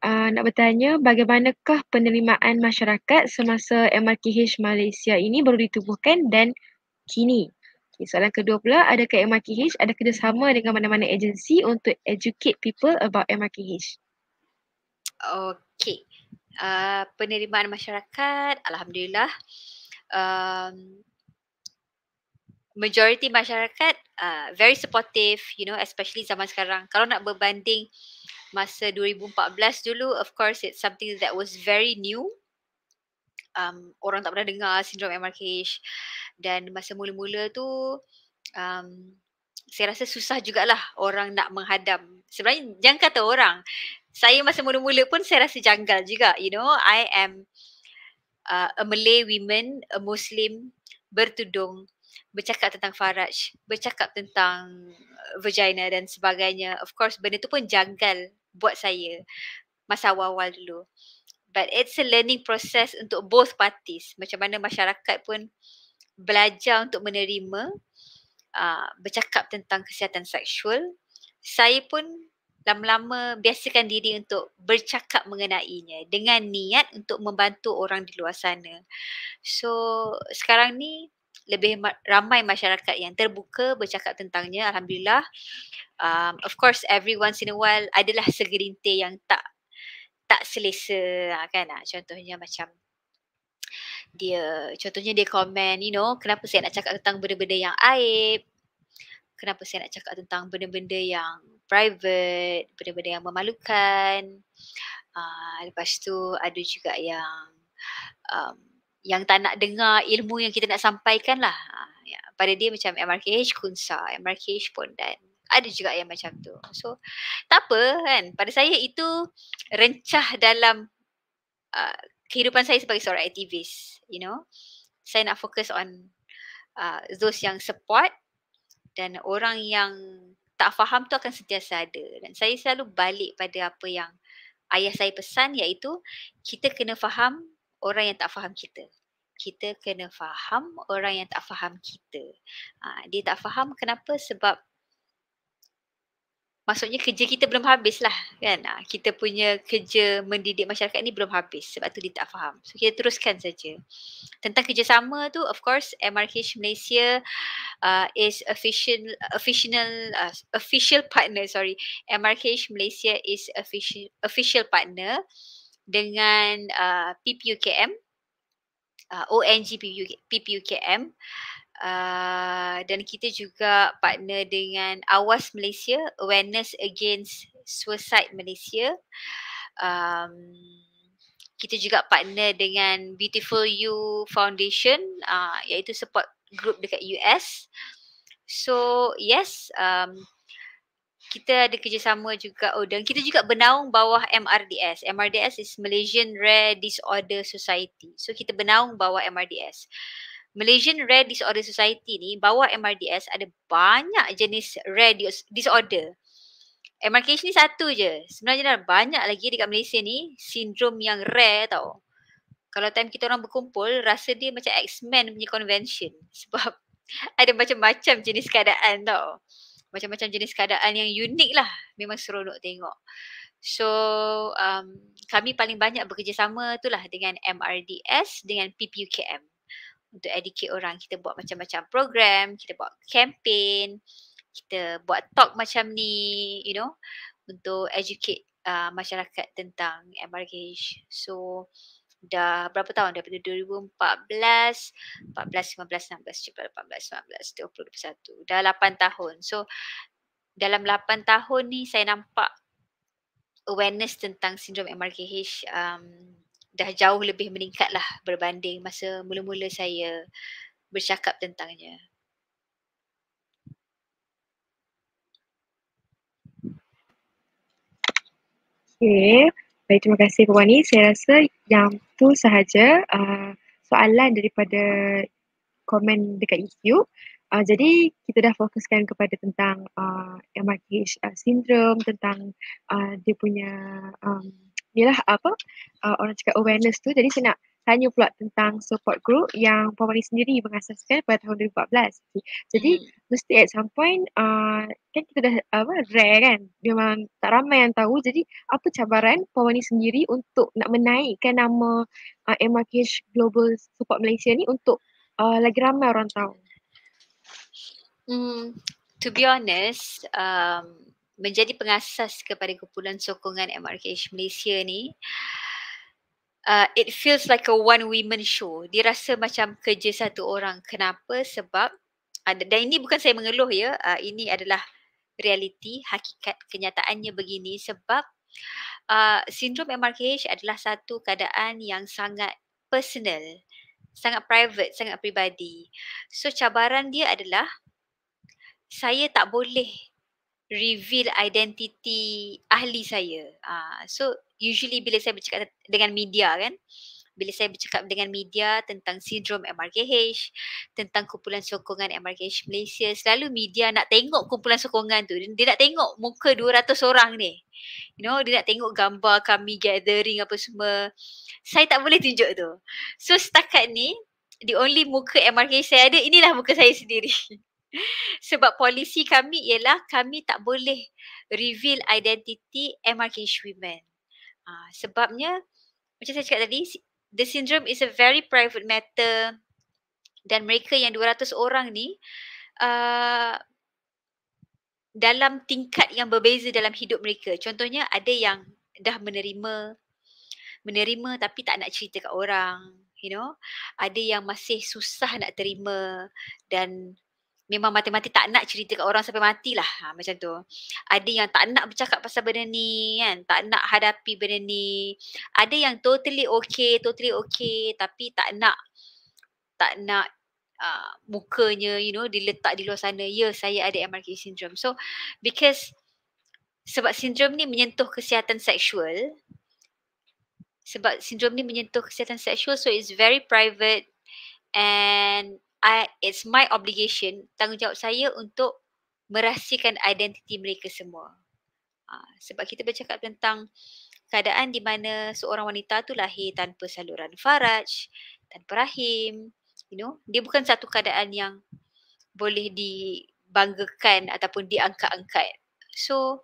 uh, nak bertanya bagaimanakah penerimaan masyarakat semasa MRKH Malaysia ini baru ditubuhkan dan kini? Okay, soalan kedua pula, adakah MRKH ada kerjasama dengan mana-mana agensi untuk educate people about MRKH? Okay. Uh, ah, penerimaan masyarakat, Alhamdulillah. Um, majority masyarakat uh, very supportive, you know, especially zaman sekarang. Kalau nak berbanding masa 2014 dulu, of course it's something that was very new um, orang tak pernah dengar sindrom MRKH dan masa mula-mula tu um, saya rasa susah jugalah orang nak menghadam. Sebenarnya jangan kata orang. Saya masa mula-mula pun saya rasa janggal juga. You know, I am uh, a Malay woman, a Muslim, bertudung, bercakap tentang faraj, bercakap tentang uh, vagina dan sebagainya. Of course, benda tu pun janggal buat saya masa awal-awal dulu but it's a learning process untuk both parties macam mana masyarakat pun belajar untuk menerima uh, bercakap tentang kesihatan seksual saya pun lama-lama biasakan diri untuk bercakap mengenainya dengan niat untuk membantu orang di luar sana so sekarang ni lebih ramai masyarakat yang terbuka bercakap tentangnya alhamdulillah um, of course every once in a while adalah segerintir yang tak tak selesa ah, kan ah, contohnya macam dia contohnya dia komen you know kenapa saya nak cakap tentang benda-benda yang aib kenapa saya nak cakap tentang benda-benda yang private benda-benda yang memalukan uh, lepas tu ada juga yang um, yang tak nak dengar ilmu yang kita nak sampaikan lah uh, ya. pada dia macam MRKH Kunsa MRKH Pondan ada juga yang macam tu. So tak apa kan pada saya itu rencah dalam uh, kehidupan saya sebagai seorang aktivis, you know. Saya nak fokus on uh, those yang support dan orang yang tak faham tu akan sentiasa ada. Dan saya selalu balik pada apa yang ayah saya pesan iaitu kita kena faham orang yang tak faham kita. Kita kena faham orang yang tak faham kita. Ah, dia tak faham kenapa sebab maksudnya kerja kita belum habis lah kan ah, kita punya kerja mendidik masyarakat ni belum habis sebab tu dia tak faham so kita teruskan saja tentang kerjasama tu of course MRH Malaysia uh, is official official uh, official partner sorry MRH Malaysia is official official partner dengan uh, PPUKM uh, ONG PPUKM uh, Ah, dan kita juga partner dengan Awas Malaysia Awareness Against Suicide Malaysia. Um, kita juga partner dengan Beautiful You Foundation uh, iaitu support group dekat US. So yes, um, kita ada kerjasama juga oh, dan kita juga bernaung bawah MRDS. MRDS is Malaysian Rare Disorder Society. So kita bernaung bawah MRDS. Malaysian Rare Disorder Society ni bawah MRDS ada banyak jenis rare disorder. MRKH ni satu je. Sebenarnya dah banyak lagi dekat Malaysia ni sindrom yang rare tau. Kalau time kita orang berkumpul rasa dia macam X-Men punya convention sebab ada macam-macam jenis keadaan tau. Macam-macam jenis keadaan yang unik lah. Memang seronok tengok. So um, kami paling banyak bekerjasama itulah dengan MRDS dengan PPUKM untuk educate orang. Kita buat macam-macam program, kita buat campaign, kita buat talk macam ni, you know, untuk educate uh, masyarakat tentang embargage. So, dah berapa tahun? Daripada 2014, 14, 15, 16, 17, 18, 19, 20, 21. Dah 8 tahun. So, dalam 8 tahun ni saya nampak awareness tentang sindrom MRKH um, dah jauh lebih meningkat lah berbanding masa mula-mula saya bercakap tentangnya. Okay. Baik, terima kasih Puan Wani. Saya rasa yang tu sahaja uh, soalan daripada komen dekat YouTube. Uh, jadi kita dah fokuskan kepada tentang uh, MRH uh, syndrome, tentang uh, dia punya um, Inilah apa uh, orang cakap awareness tu jadi saya nak tanya pula tentang support group yang Puan Mali sendiri mengasaskan pada tahun 2014. Jadi hmm. mesti at some point uh, kan kita dah apa rare kan memang tak ramai yang tahu jadi apa cabaran Puan Mali sendiri untuk nak menaikkan nama uh, MRKH Global Support Malaysia ni untuk uh, lagi ramai orang tahu. Hmm, to be honest, um, menjadi pengasas kepada kumpulan sokongan MRKH Malaysia ni uh, it feels like a one women show dirasa macam kerja satu orang kenapa sebab uh, dan ini bukan saya mengeluh ya uh, ini adalah realiti hakikat kenyataannya begini sebab uh, sindrom MRKH adalah satu keadaan yang sangat personal sangat private sangat pribadi so cabaran dia adalah saya tak boleh reveal identity ahli saya. Uh, so usually bila saya bercakap dengan media kan, bila saya bercakap dengan media tentang sindrom MRKH, tentang kumpulan sokongan MRKH Malaysia, selalu media nak tengok kumpulan sokongan tu. Dia, dia nak tengok muka 200 orang ni. You know, dia nak tengok gambar kami gathering apa semua. Saya tak boleh tunjuk tu. So setakat ni, the only muka MRKH saya ada, inilah muka saya sendiri. sebab polisi kami ialah kami tak boleh reveal identity MRKH women. Uh, sebabnya macam saya cakap tadi, the syndrome is a very private matter dan mereka yang 200 orang ni uh, dalam tingkat yang berbeza dalam hidup mereka. Contohnya ada yang dah menerima menerima tapi tak nak cerita kat orang, you know. Ada yang masih susah nak terima dan memang mati-mati tak nak cerita kat orang sampai matilah ha, macam tu. Ada yang tak nak bercakap pasal benda ni kan, tak nak hadapi benda ni. Ada yang totally okay, totally okay tapi tak nak tak nak uh, mukanya you know diletak di luar sana. Ya, saya ada MRK syndrome. So because sebab sindrom ni menyentuh kesihatan seksual sebab sindrom ni menyentuh kesihatan seksual so it's very private and I, it's my obligation, tanggungjawab saya untuk merahsiakan identiti mereka semua. Uh, sebab kita bercakap tentang keadaan di mana seorang wanita tu lahir tanpa saluran faraj, tanpa rahim, you know. Dia bukan satu keadaan yang boleh dibanggakan ataupun diangkat-angkat. So,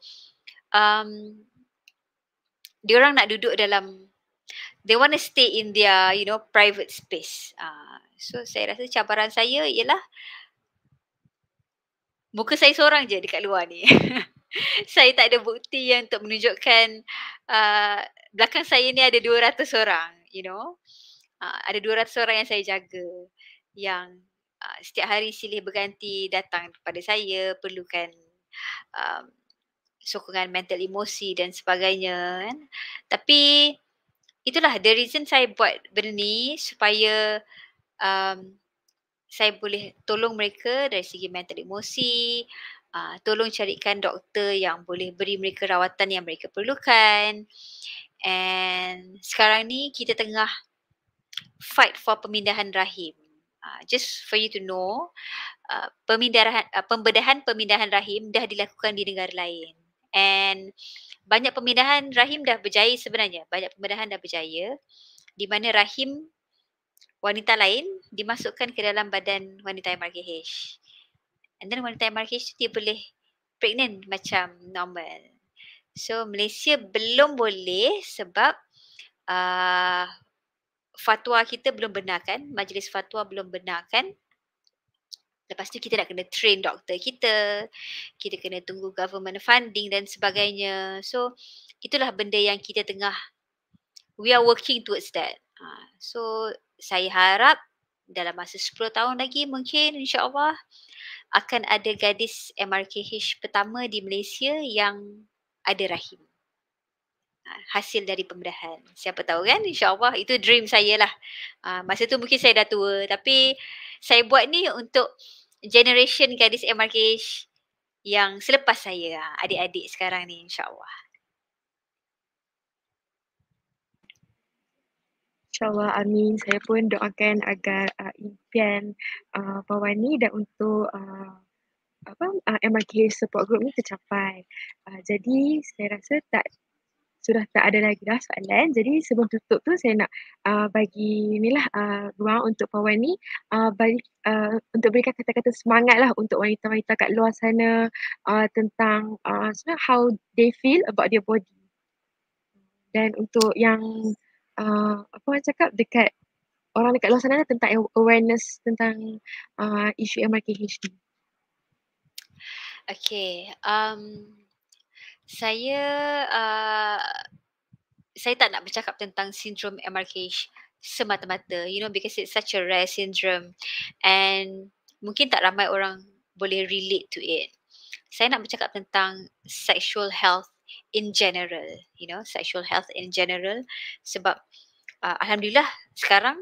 um, diorang nak duduk dalam they want to stay in their you know private space. Uh, so saya rasa cabaran saya ialah muka saya seorang je dekat luar ni. saya tak ada bukti yang untuk menunjukkan uh, belakang saya ni ada 200 orang, you know. Uh, ada 200 orang yang saya jaga yang uh, setiap hari silih berganti datang kepada saya perlukan um, sokongan mental emosi dan sebagainya kan. Tapi itulah the reason saya buat benda ni supaya um, saya boleh tolong mereka dari segi mental emosi, uh, tolong carikan doktor yang boleh beri mereka rawatan yang mereka perlukan. And sekarang ni kita tengah fight for pemindahan rahim. Uh, just for you to know, uh, pemindahan uh, pembedahan pemindahan rahim dah dilakukan di negara lain. And banyak pembinaan rahim dah berjaya sebenarnya. Banyak pembinaan dah berjaya di mana rahim wanita lain dimasukkan ke dalam badan wanita MRKH. And then wanita MRKH tu dia boleh pregnant macam normal. So Malaysia belum boleh sebab uh, fatwa kita belum benarkan, majlis fatwa belum benarkan Lepas tu kita nak kena train doktor kita. Kita kena tunggu government funding dan sebagainya. So itulah benda yang kita tengah we are working towards that. Ha, so saya harap dalam masa 10 tahun lagi mungkin insya Allah akan ada gadis MRKH pertama di Malaysia yang ada rahim. Ha, hasil dari pembedahan. Siapa tahu kan Insya Allah itu dream saya lah. Ha, masa tu mungkin saya dah tua tapi saya buat ni untuk generation gadis MRK yang selepas saya ah, adik-adik sekarang ni insyaAllah. InsyaAllah amin. Saya pun doakan agar uh, impian uh, ah, Pawani dan untuk uh, apa uh, MRKH support group ni tercapai. Uh, jadi saya rasa tak sudah tak ada lagi lah soalan. Jadi sebelum tutup tu saya nak uh, bagi inilah uh, ruang untuk Puan Wani uh, bagi, uh, untuk berikan kata-kata semangat lah untuk wanita-wanita kat luar sana uh, tentang uh, sebenarnya how they feel about their body. Dan untuk yang uh, apa orang cakap dekat orang dekat luar sana lah tentang awareness tentang uh, isu MRKH ni. Okay. Um, saya uh, saya tak nak bercakap tentang sindrom MRK semata-mata you know because it's such a rare syndrome and mungkin tak ramai orang boleh relate to it saya nak bercakap tentang sexual health in general you know sexual health in general sebab uh, alhamdulillah sekarang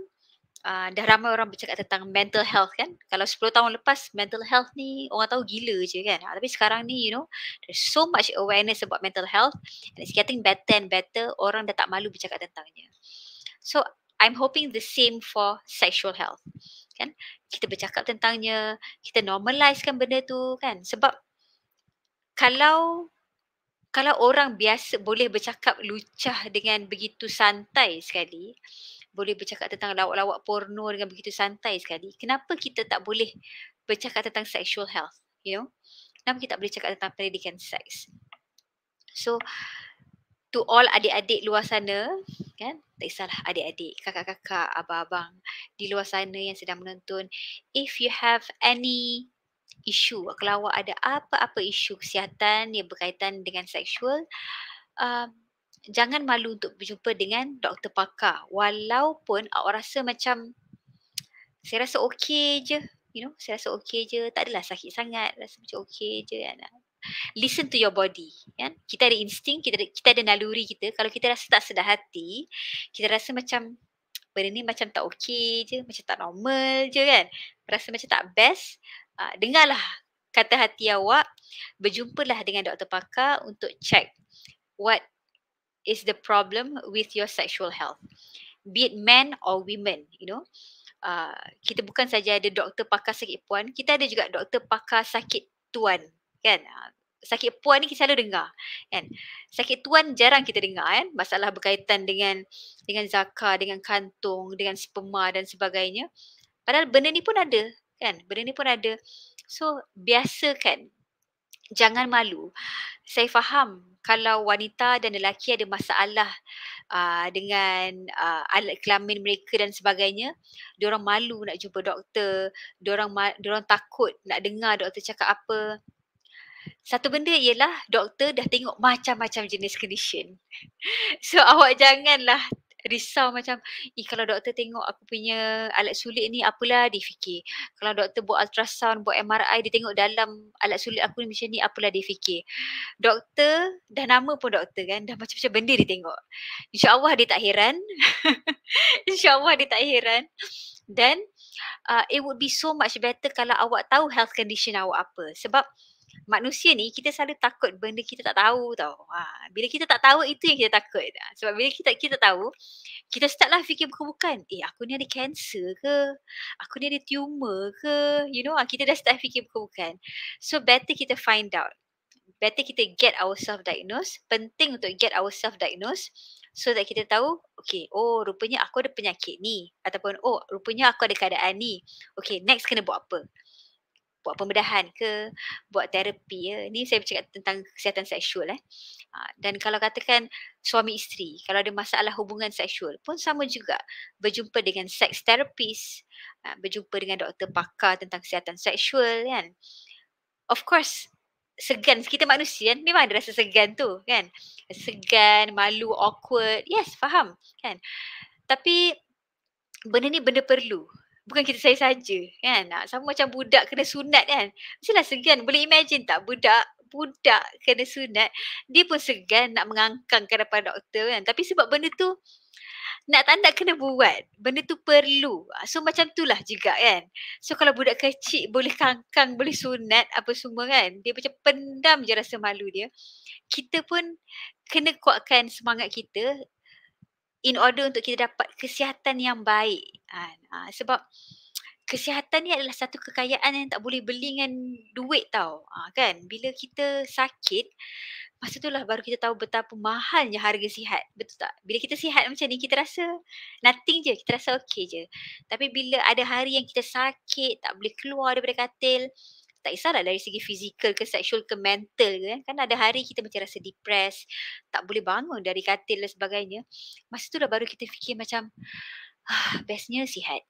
uh, dah ramai orang bercakap tentang mental health kan. Kalau 10 tahun lepas mental health ni orang tahu gila je kan. Ah, tapi sekarang ni you know there's so much awareness about mental health and it's getting better and better. Orang dah tak malu bercakap tentangnya. So I'm hoping the same for sexual health. Kan? Kita bercakap tentangnya, kita normalize kan benda tu kan. Sebab kalau kalau orang biasa boleh bercakap lucah dengan begitu santai sekali, boleh bercakap tentang lawak-lawak porno dengan begitu santai sekali, kenapa kita tak boleh bercakap tentang sexual health, you know? Kenapa kita tak boleh cakap tentang pendidikan seks? So, to all adik-adik luar sana, kan? Tak kisahlah adik-adik, kakak-kakak, abang-abang di luar sana yang sedang menonton. If you have any isu, kalau awak ada apa-apa isu kesihatan yang berkaitan dengan seksual, um, jangan malu untuk berjumpa dengan doktor pakar walaupun awak rasa macam saya rasa okey je you know saya rasa okey je tak adalah sakit sangat rasa macam okey je kan listen to your body kan kita ada insting kita ada, kita ada naluri kita kalau kita rasa tak sedar hati kita rasa macam benda ni macam tak okey je macam tak normal je kan rasa macam tak best uh, dengarlah kata hati awak berjumpalah dengan doktor pakar untuk check what is the problem with your sexual health be it men or women you know uh, kita bukan saja ada doktor pakar sakit puan kita ada juga doktor pakar sakit tuan kan ah, sakit puan ni kita selalu dengar kan sakit tuan jarang kita dengar kan masalah berkaitan dengan dengan zakar dengan kantung dengan sperma dan sebagainya padahal benda ni pun ada kan benda ni pun ada so biasakan jangan malu. Saya faham kalau wanita dan lelaki ada masalah uh, dengan uh, alat kelamin mereka dan sebagainya, diorang malu nak jumpa doktor, diorang ma- diorang takut nak dengar doktor cakap apa. Satu benda ialah doktor dah tengok macam-macam jenis condition. So awak janganlah risau macam eh kalau doktor tengok aku punya alat sulit ni apalah dia fikir. Kalau doktor buat ultrasound, buat MRI dia tengok dalam alat sulit aku ni macam ni apalah dia fikir. Doktor dah nama pun doktor kan dah macam-macam benda dia tengok. InsyaAllah dia tak heran. InsyaAllah dia tak heran. Dan uh, it would be so much better kalau awak tahu health condition awak apa. Sebab manusia ni kita selalu takut benda kita tak tahu tau. Ha, bila kita tak tahu itu yang kita takut. Ha, sebab bila kita kita tahu, kita startlah fikir bukan-bukan. Eh aku ni ada kanser ke? Aku ni ada tumor ke? You know, ha, kita dah start fikir bukan-bukan. So better kita find out. Better kita get ourselves diagnosed. Penting untuk get ourselves diagnosed. So that kita tahu, okay, oh rupanya aku ada penyakit ni. Ataupun, oh rupanya aku ada keadaan ni. Okay, next kena buat apa? buat pembedahan ke buat terapi ya. Ni saya bercakap tentang kesihatan seksual eh. Ha, dan kalau katakan suami isteri kalau ada masalah hubungan seksual pun sama juga berjumpa dengan sex therapist, ha, berjumpa dengan doktor pakar tentang kesihatan seksual kan. Of course segan kita manusia kan memang ada rasa segan tu kan. Segan, malu, awkward. Yes, faham kan. Tapi benda ni benda perlu bukan kita saya saja kan ah, sama macam budak kena sunat kan mestilah segan boleh imagine tak budak budak kena sunat dia pun segan nak mengangkang ke depan doktor kan tapi sebab benda tu nak tanda kena buat benda tu perlu ah, so macam tu lah juga kan so kalau budak kecil boleh kangkang boleh sunat apa semua kan dia macam pendam je rasa malu dia kita pun kena kuatkan semangat kita in order untuk kita dapat kesihatan yang baik. Kan. Ha, sebab kesihatan ni adalah satu kekayaan yang tak boleh beli dengan duit tau. Ha, kan? Bila kita sakit, masa itulah baru kita tahu betapa mahalnya harga sihat. Betul tak? Bila kita sihat macam ni, kita rasa nothing je. Kita rasa okay je. Tapi bila ada hari yang kita sakit, tak boleh keluar daripada katil, tak kisahlah dari segi fizikal ke seksual ke mental ke eh. kan ada hari kita macam rasa depressed tak boleh bangun dari katil dan sebagainya masa tu dah baru kita fikir macam ah, bestnya sihat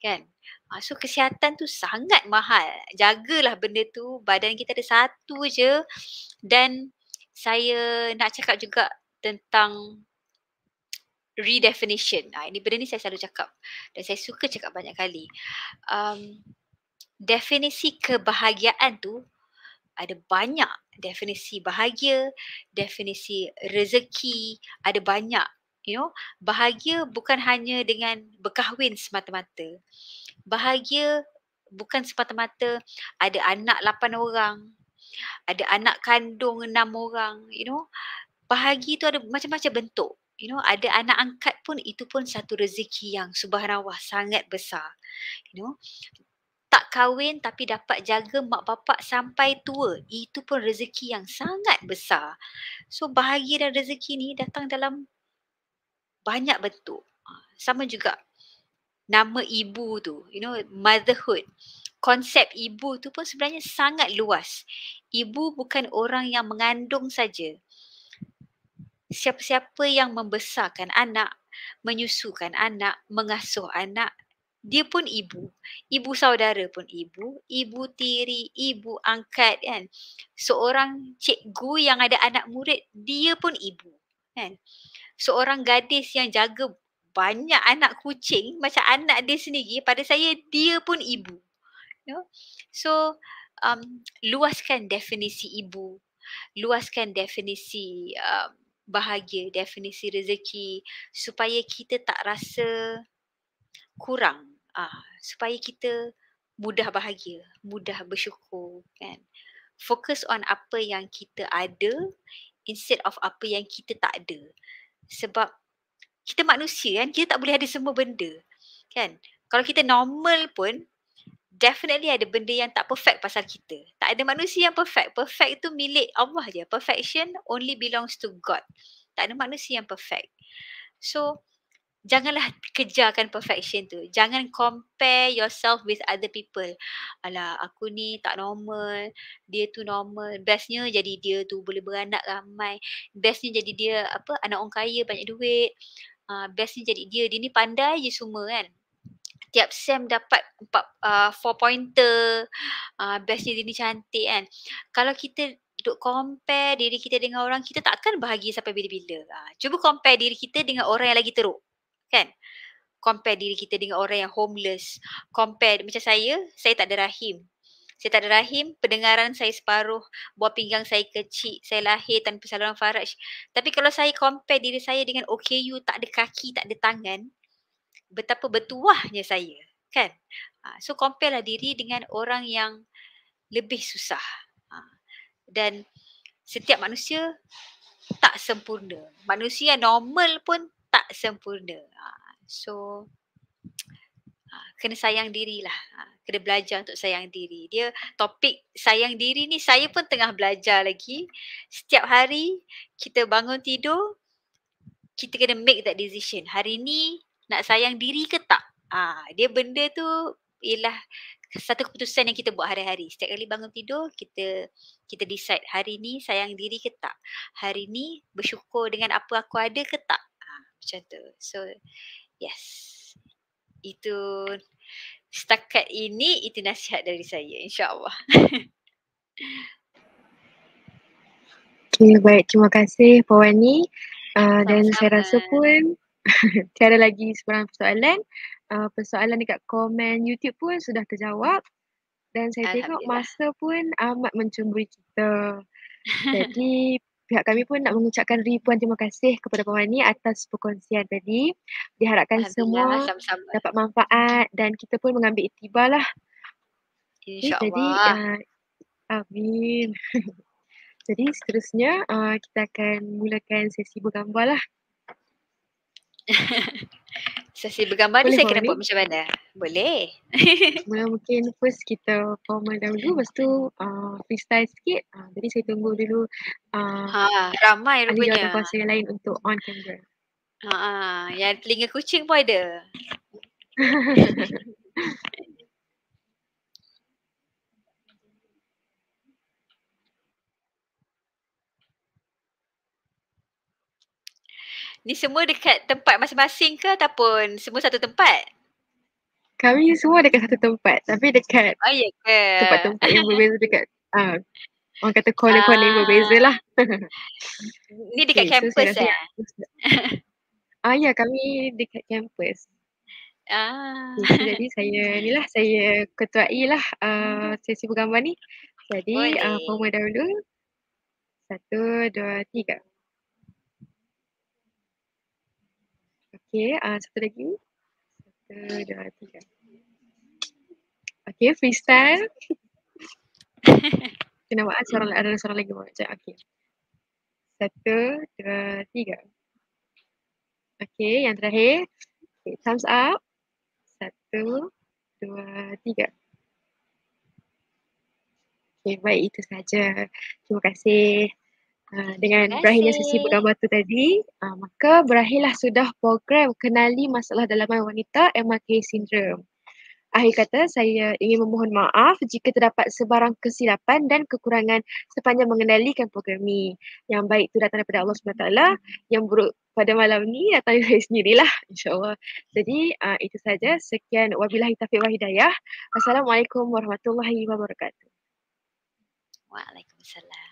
kan ah, so kesihatan tu sangat mahal jagalah benda tu badan kita ada satu je dan saya nak cakap juga tentang redefinition. Ah ini benda ni saya selalu cakap dan saya suka cakap banyak kali. Um definisi kebahagiaan tu ada banyak definisi bahagia, definisi rezeki, ada banyak you know bahagia bukan hanya dengan berkahwin semata-mata. Bahagia bukan semata-mata ada anak lapan orang, ada anak kandung enam orang, you know. Bahagia tu ada macam-macam bentuk. You know, ada anak angkat pun itu pun satu rezeki yang subhanallah sangat besar. You know, kahwin tapi dapat jaga mak bapak sampai tua. Itu pun rezeki yang sangat besar. So bahagia dan rezeki ni datang dalam banyak bentuk. Ah, sama juga nama ibu tu, you know, motherhood. Konsep ibu tu pun sebenarnya sangat luas. Ibu bukan orang yang mengandung saja. Siapa-siapa yang membesarkan anak, menyusukan anak, mengasuh anak, dia pun ibu. Ibu saudara pun ibu. Ibu tiri, ibu angkat kan. Seorang cikgu yang ada anak murid, dia pun ibu. Kan? Seorang gadis yang jaga banyak anak kucing macam anak dia sendiri pada saya dia pun ibu you know? so um, luaskan definisi ibu luaskan definisi um, bahagia definisi rezeki supaya kita tak rasa kurang uh, supaya kita mudah bahagia, mudah bersyukur kan. Fokus on apa yang kita ada instead of apa yang kita tak ada. Sebab kita manusia kan, kita tak boleh ada semua benda. Kan? Kalau kita normal pun definitely ada benda yang tak perfect pasal kita. Tak ada manusia yang perfect. Perfect tu milik Allah je. Perfection only belongs to God. Tak ada manusia yang perfect. So, janganlah kejarkan perfection tu. Jangan compare yourself with other people. Alah, aku ni tak normal. Dia tu normal. Bestnya jadi dia tu boleh beranak ramai. Bestnya jadi dia apa anak orang kaya banyak duit. Uh, bestnya jadi dia. Dia ni pandai je semua kan. Tiap Sam dapat empat uh, four pointer. Uh, bestnya dia ni cantik kan. Kalau kita duk compare diri kita dengan orang, kita takkan bahagia sampai bila-bila. Uh, cuba compare diri kita dengan orang yang lagi teruk kan compare diri kita dengan orang yang homeless compare macam saya saya tak ada rahim saya tak ada rahim, pendengaran saya separuh, buah pinggang saya kecil, saya lahir tanpa saluran faraj. Tapi kalau saya compare diri saya dengan OKU, tak ada kaki, tak ada tangan, betapa bertuahnya saya, kan? Ah, so, compare lah diri dengan orang yang lebih susah. Ah, dan setiap manusia tak sempurna. Manusia normal pun tak sempurna. Ha. So ha, kena sayang dirilah. Ha. Kena belajar untuk sayang diri. Dia topik sayang diri ni saya pun tengah belajar lagi. Setiap hari kita bangun tidur kita kena make that decision. Hari ni nak sayang diri ke tak? dia benda tu ialah satu keputusan yang kita buat hari-hari. Setiap kali bangun tidur, kita kita decide hari ni sayang diri ke tak? Hari ni bersyukur dengan apa aku ada ke tak? macam tu. So yes. Itu setakat ini itu nasihat dari saya insyaallah. Okay, baik, terima kasih Puan Wani uh, dan saya rasa pun tiada lagi sebarang persoalan. Uh, persoalan dekat komen YouTube pun sudah terjawab dan saya tengok masa pun amat mencemburi kita. Jadi pihak kami pun nak mengucapkan ribuan terima kasih kepada Puan Wani atas perkongsian tadi. Diharapkan semua sama-sama. dapat manfaat dan kita pun mengambil itibar lah. InsyaAllah. jadi, uh, amin. jadi seterusnya uh, kita akan mulakan sesi bergambar lah. Sesi bergambar boleh ni saya kena buat macam mana? Boleh. Mula mungkin first kita formal dahulu lepas tu uh, freestyle sikit. Uh, jadi saya tunggu dulu uh, ha, ramai rupanya. Ada kuasa yang lain untuk on camera. Ha, ha, yang telinga kucing pun ada. Ni semua dekat tempat masing-masing ke ataupun semua satu tempat? Kami semua dekat satu tempat tapi dekat oh, yeah ke? tempat-tempat yang berbeza dekat uh, orang kata kuala-kuala yang berbeza lah. Ni dekat okay, kampus so, ya? Ah ya kami dekat kampus. Ah. Okay, so jadi saya ni lah saya ketuai lah uh, sesi bergambar ni. Jadi uh, formal dahulu. Satu, dua, tiga. Okay, uh, ah, satu lagi. Satu, dua, tiga. Okay, freestyle. Kena buat ah, suara, ada suara lagi okay. Satu, dua, tiga. Okay, yang terakhir. Okay, thumbs up. Satu, dua, tiga. Okay, baik itu saja. Terima kasih. Ah, dengan berakhirnya sesi pegang batu tadi, uh, maka berakhirlah sudah program kenali masalah dalaman wanita MRK Syndrome. Akhir kata, saya ingin memohon maaf jika terdapat sebarang kesilapan dan kekurangan sepanjang mengendalikan program ini. Yang baik itu datang daripada Allah SWT, yang buruk pada malam ini datang dari sendirilah insyaAllah. Jadi uh, itu saja. Sekian. Wabilahi taufiq wa hidayah. Assalamualaikum warahmatullahi wabarakatuh. Waalaikumsalam.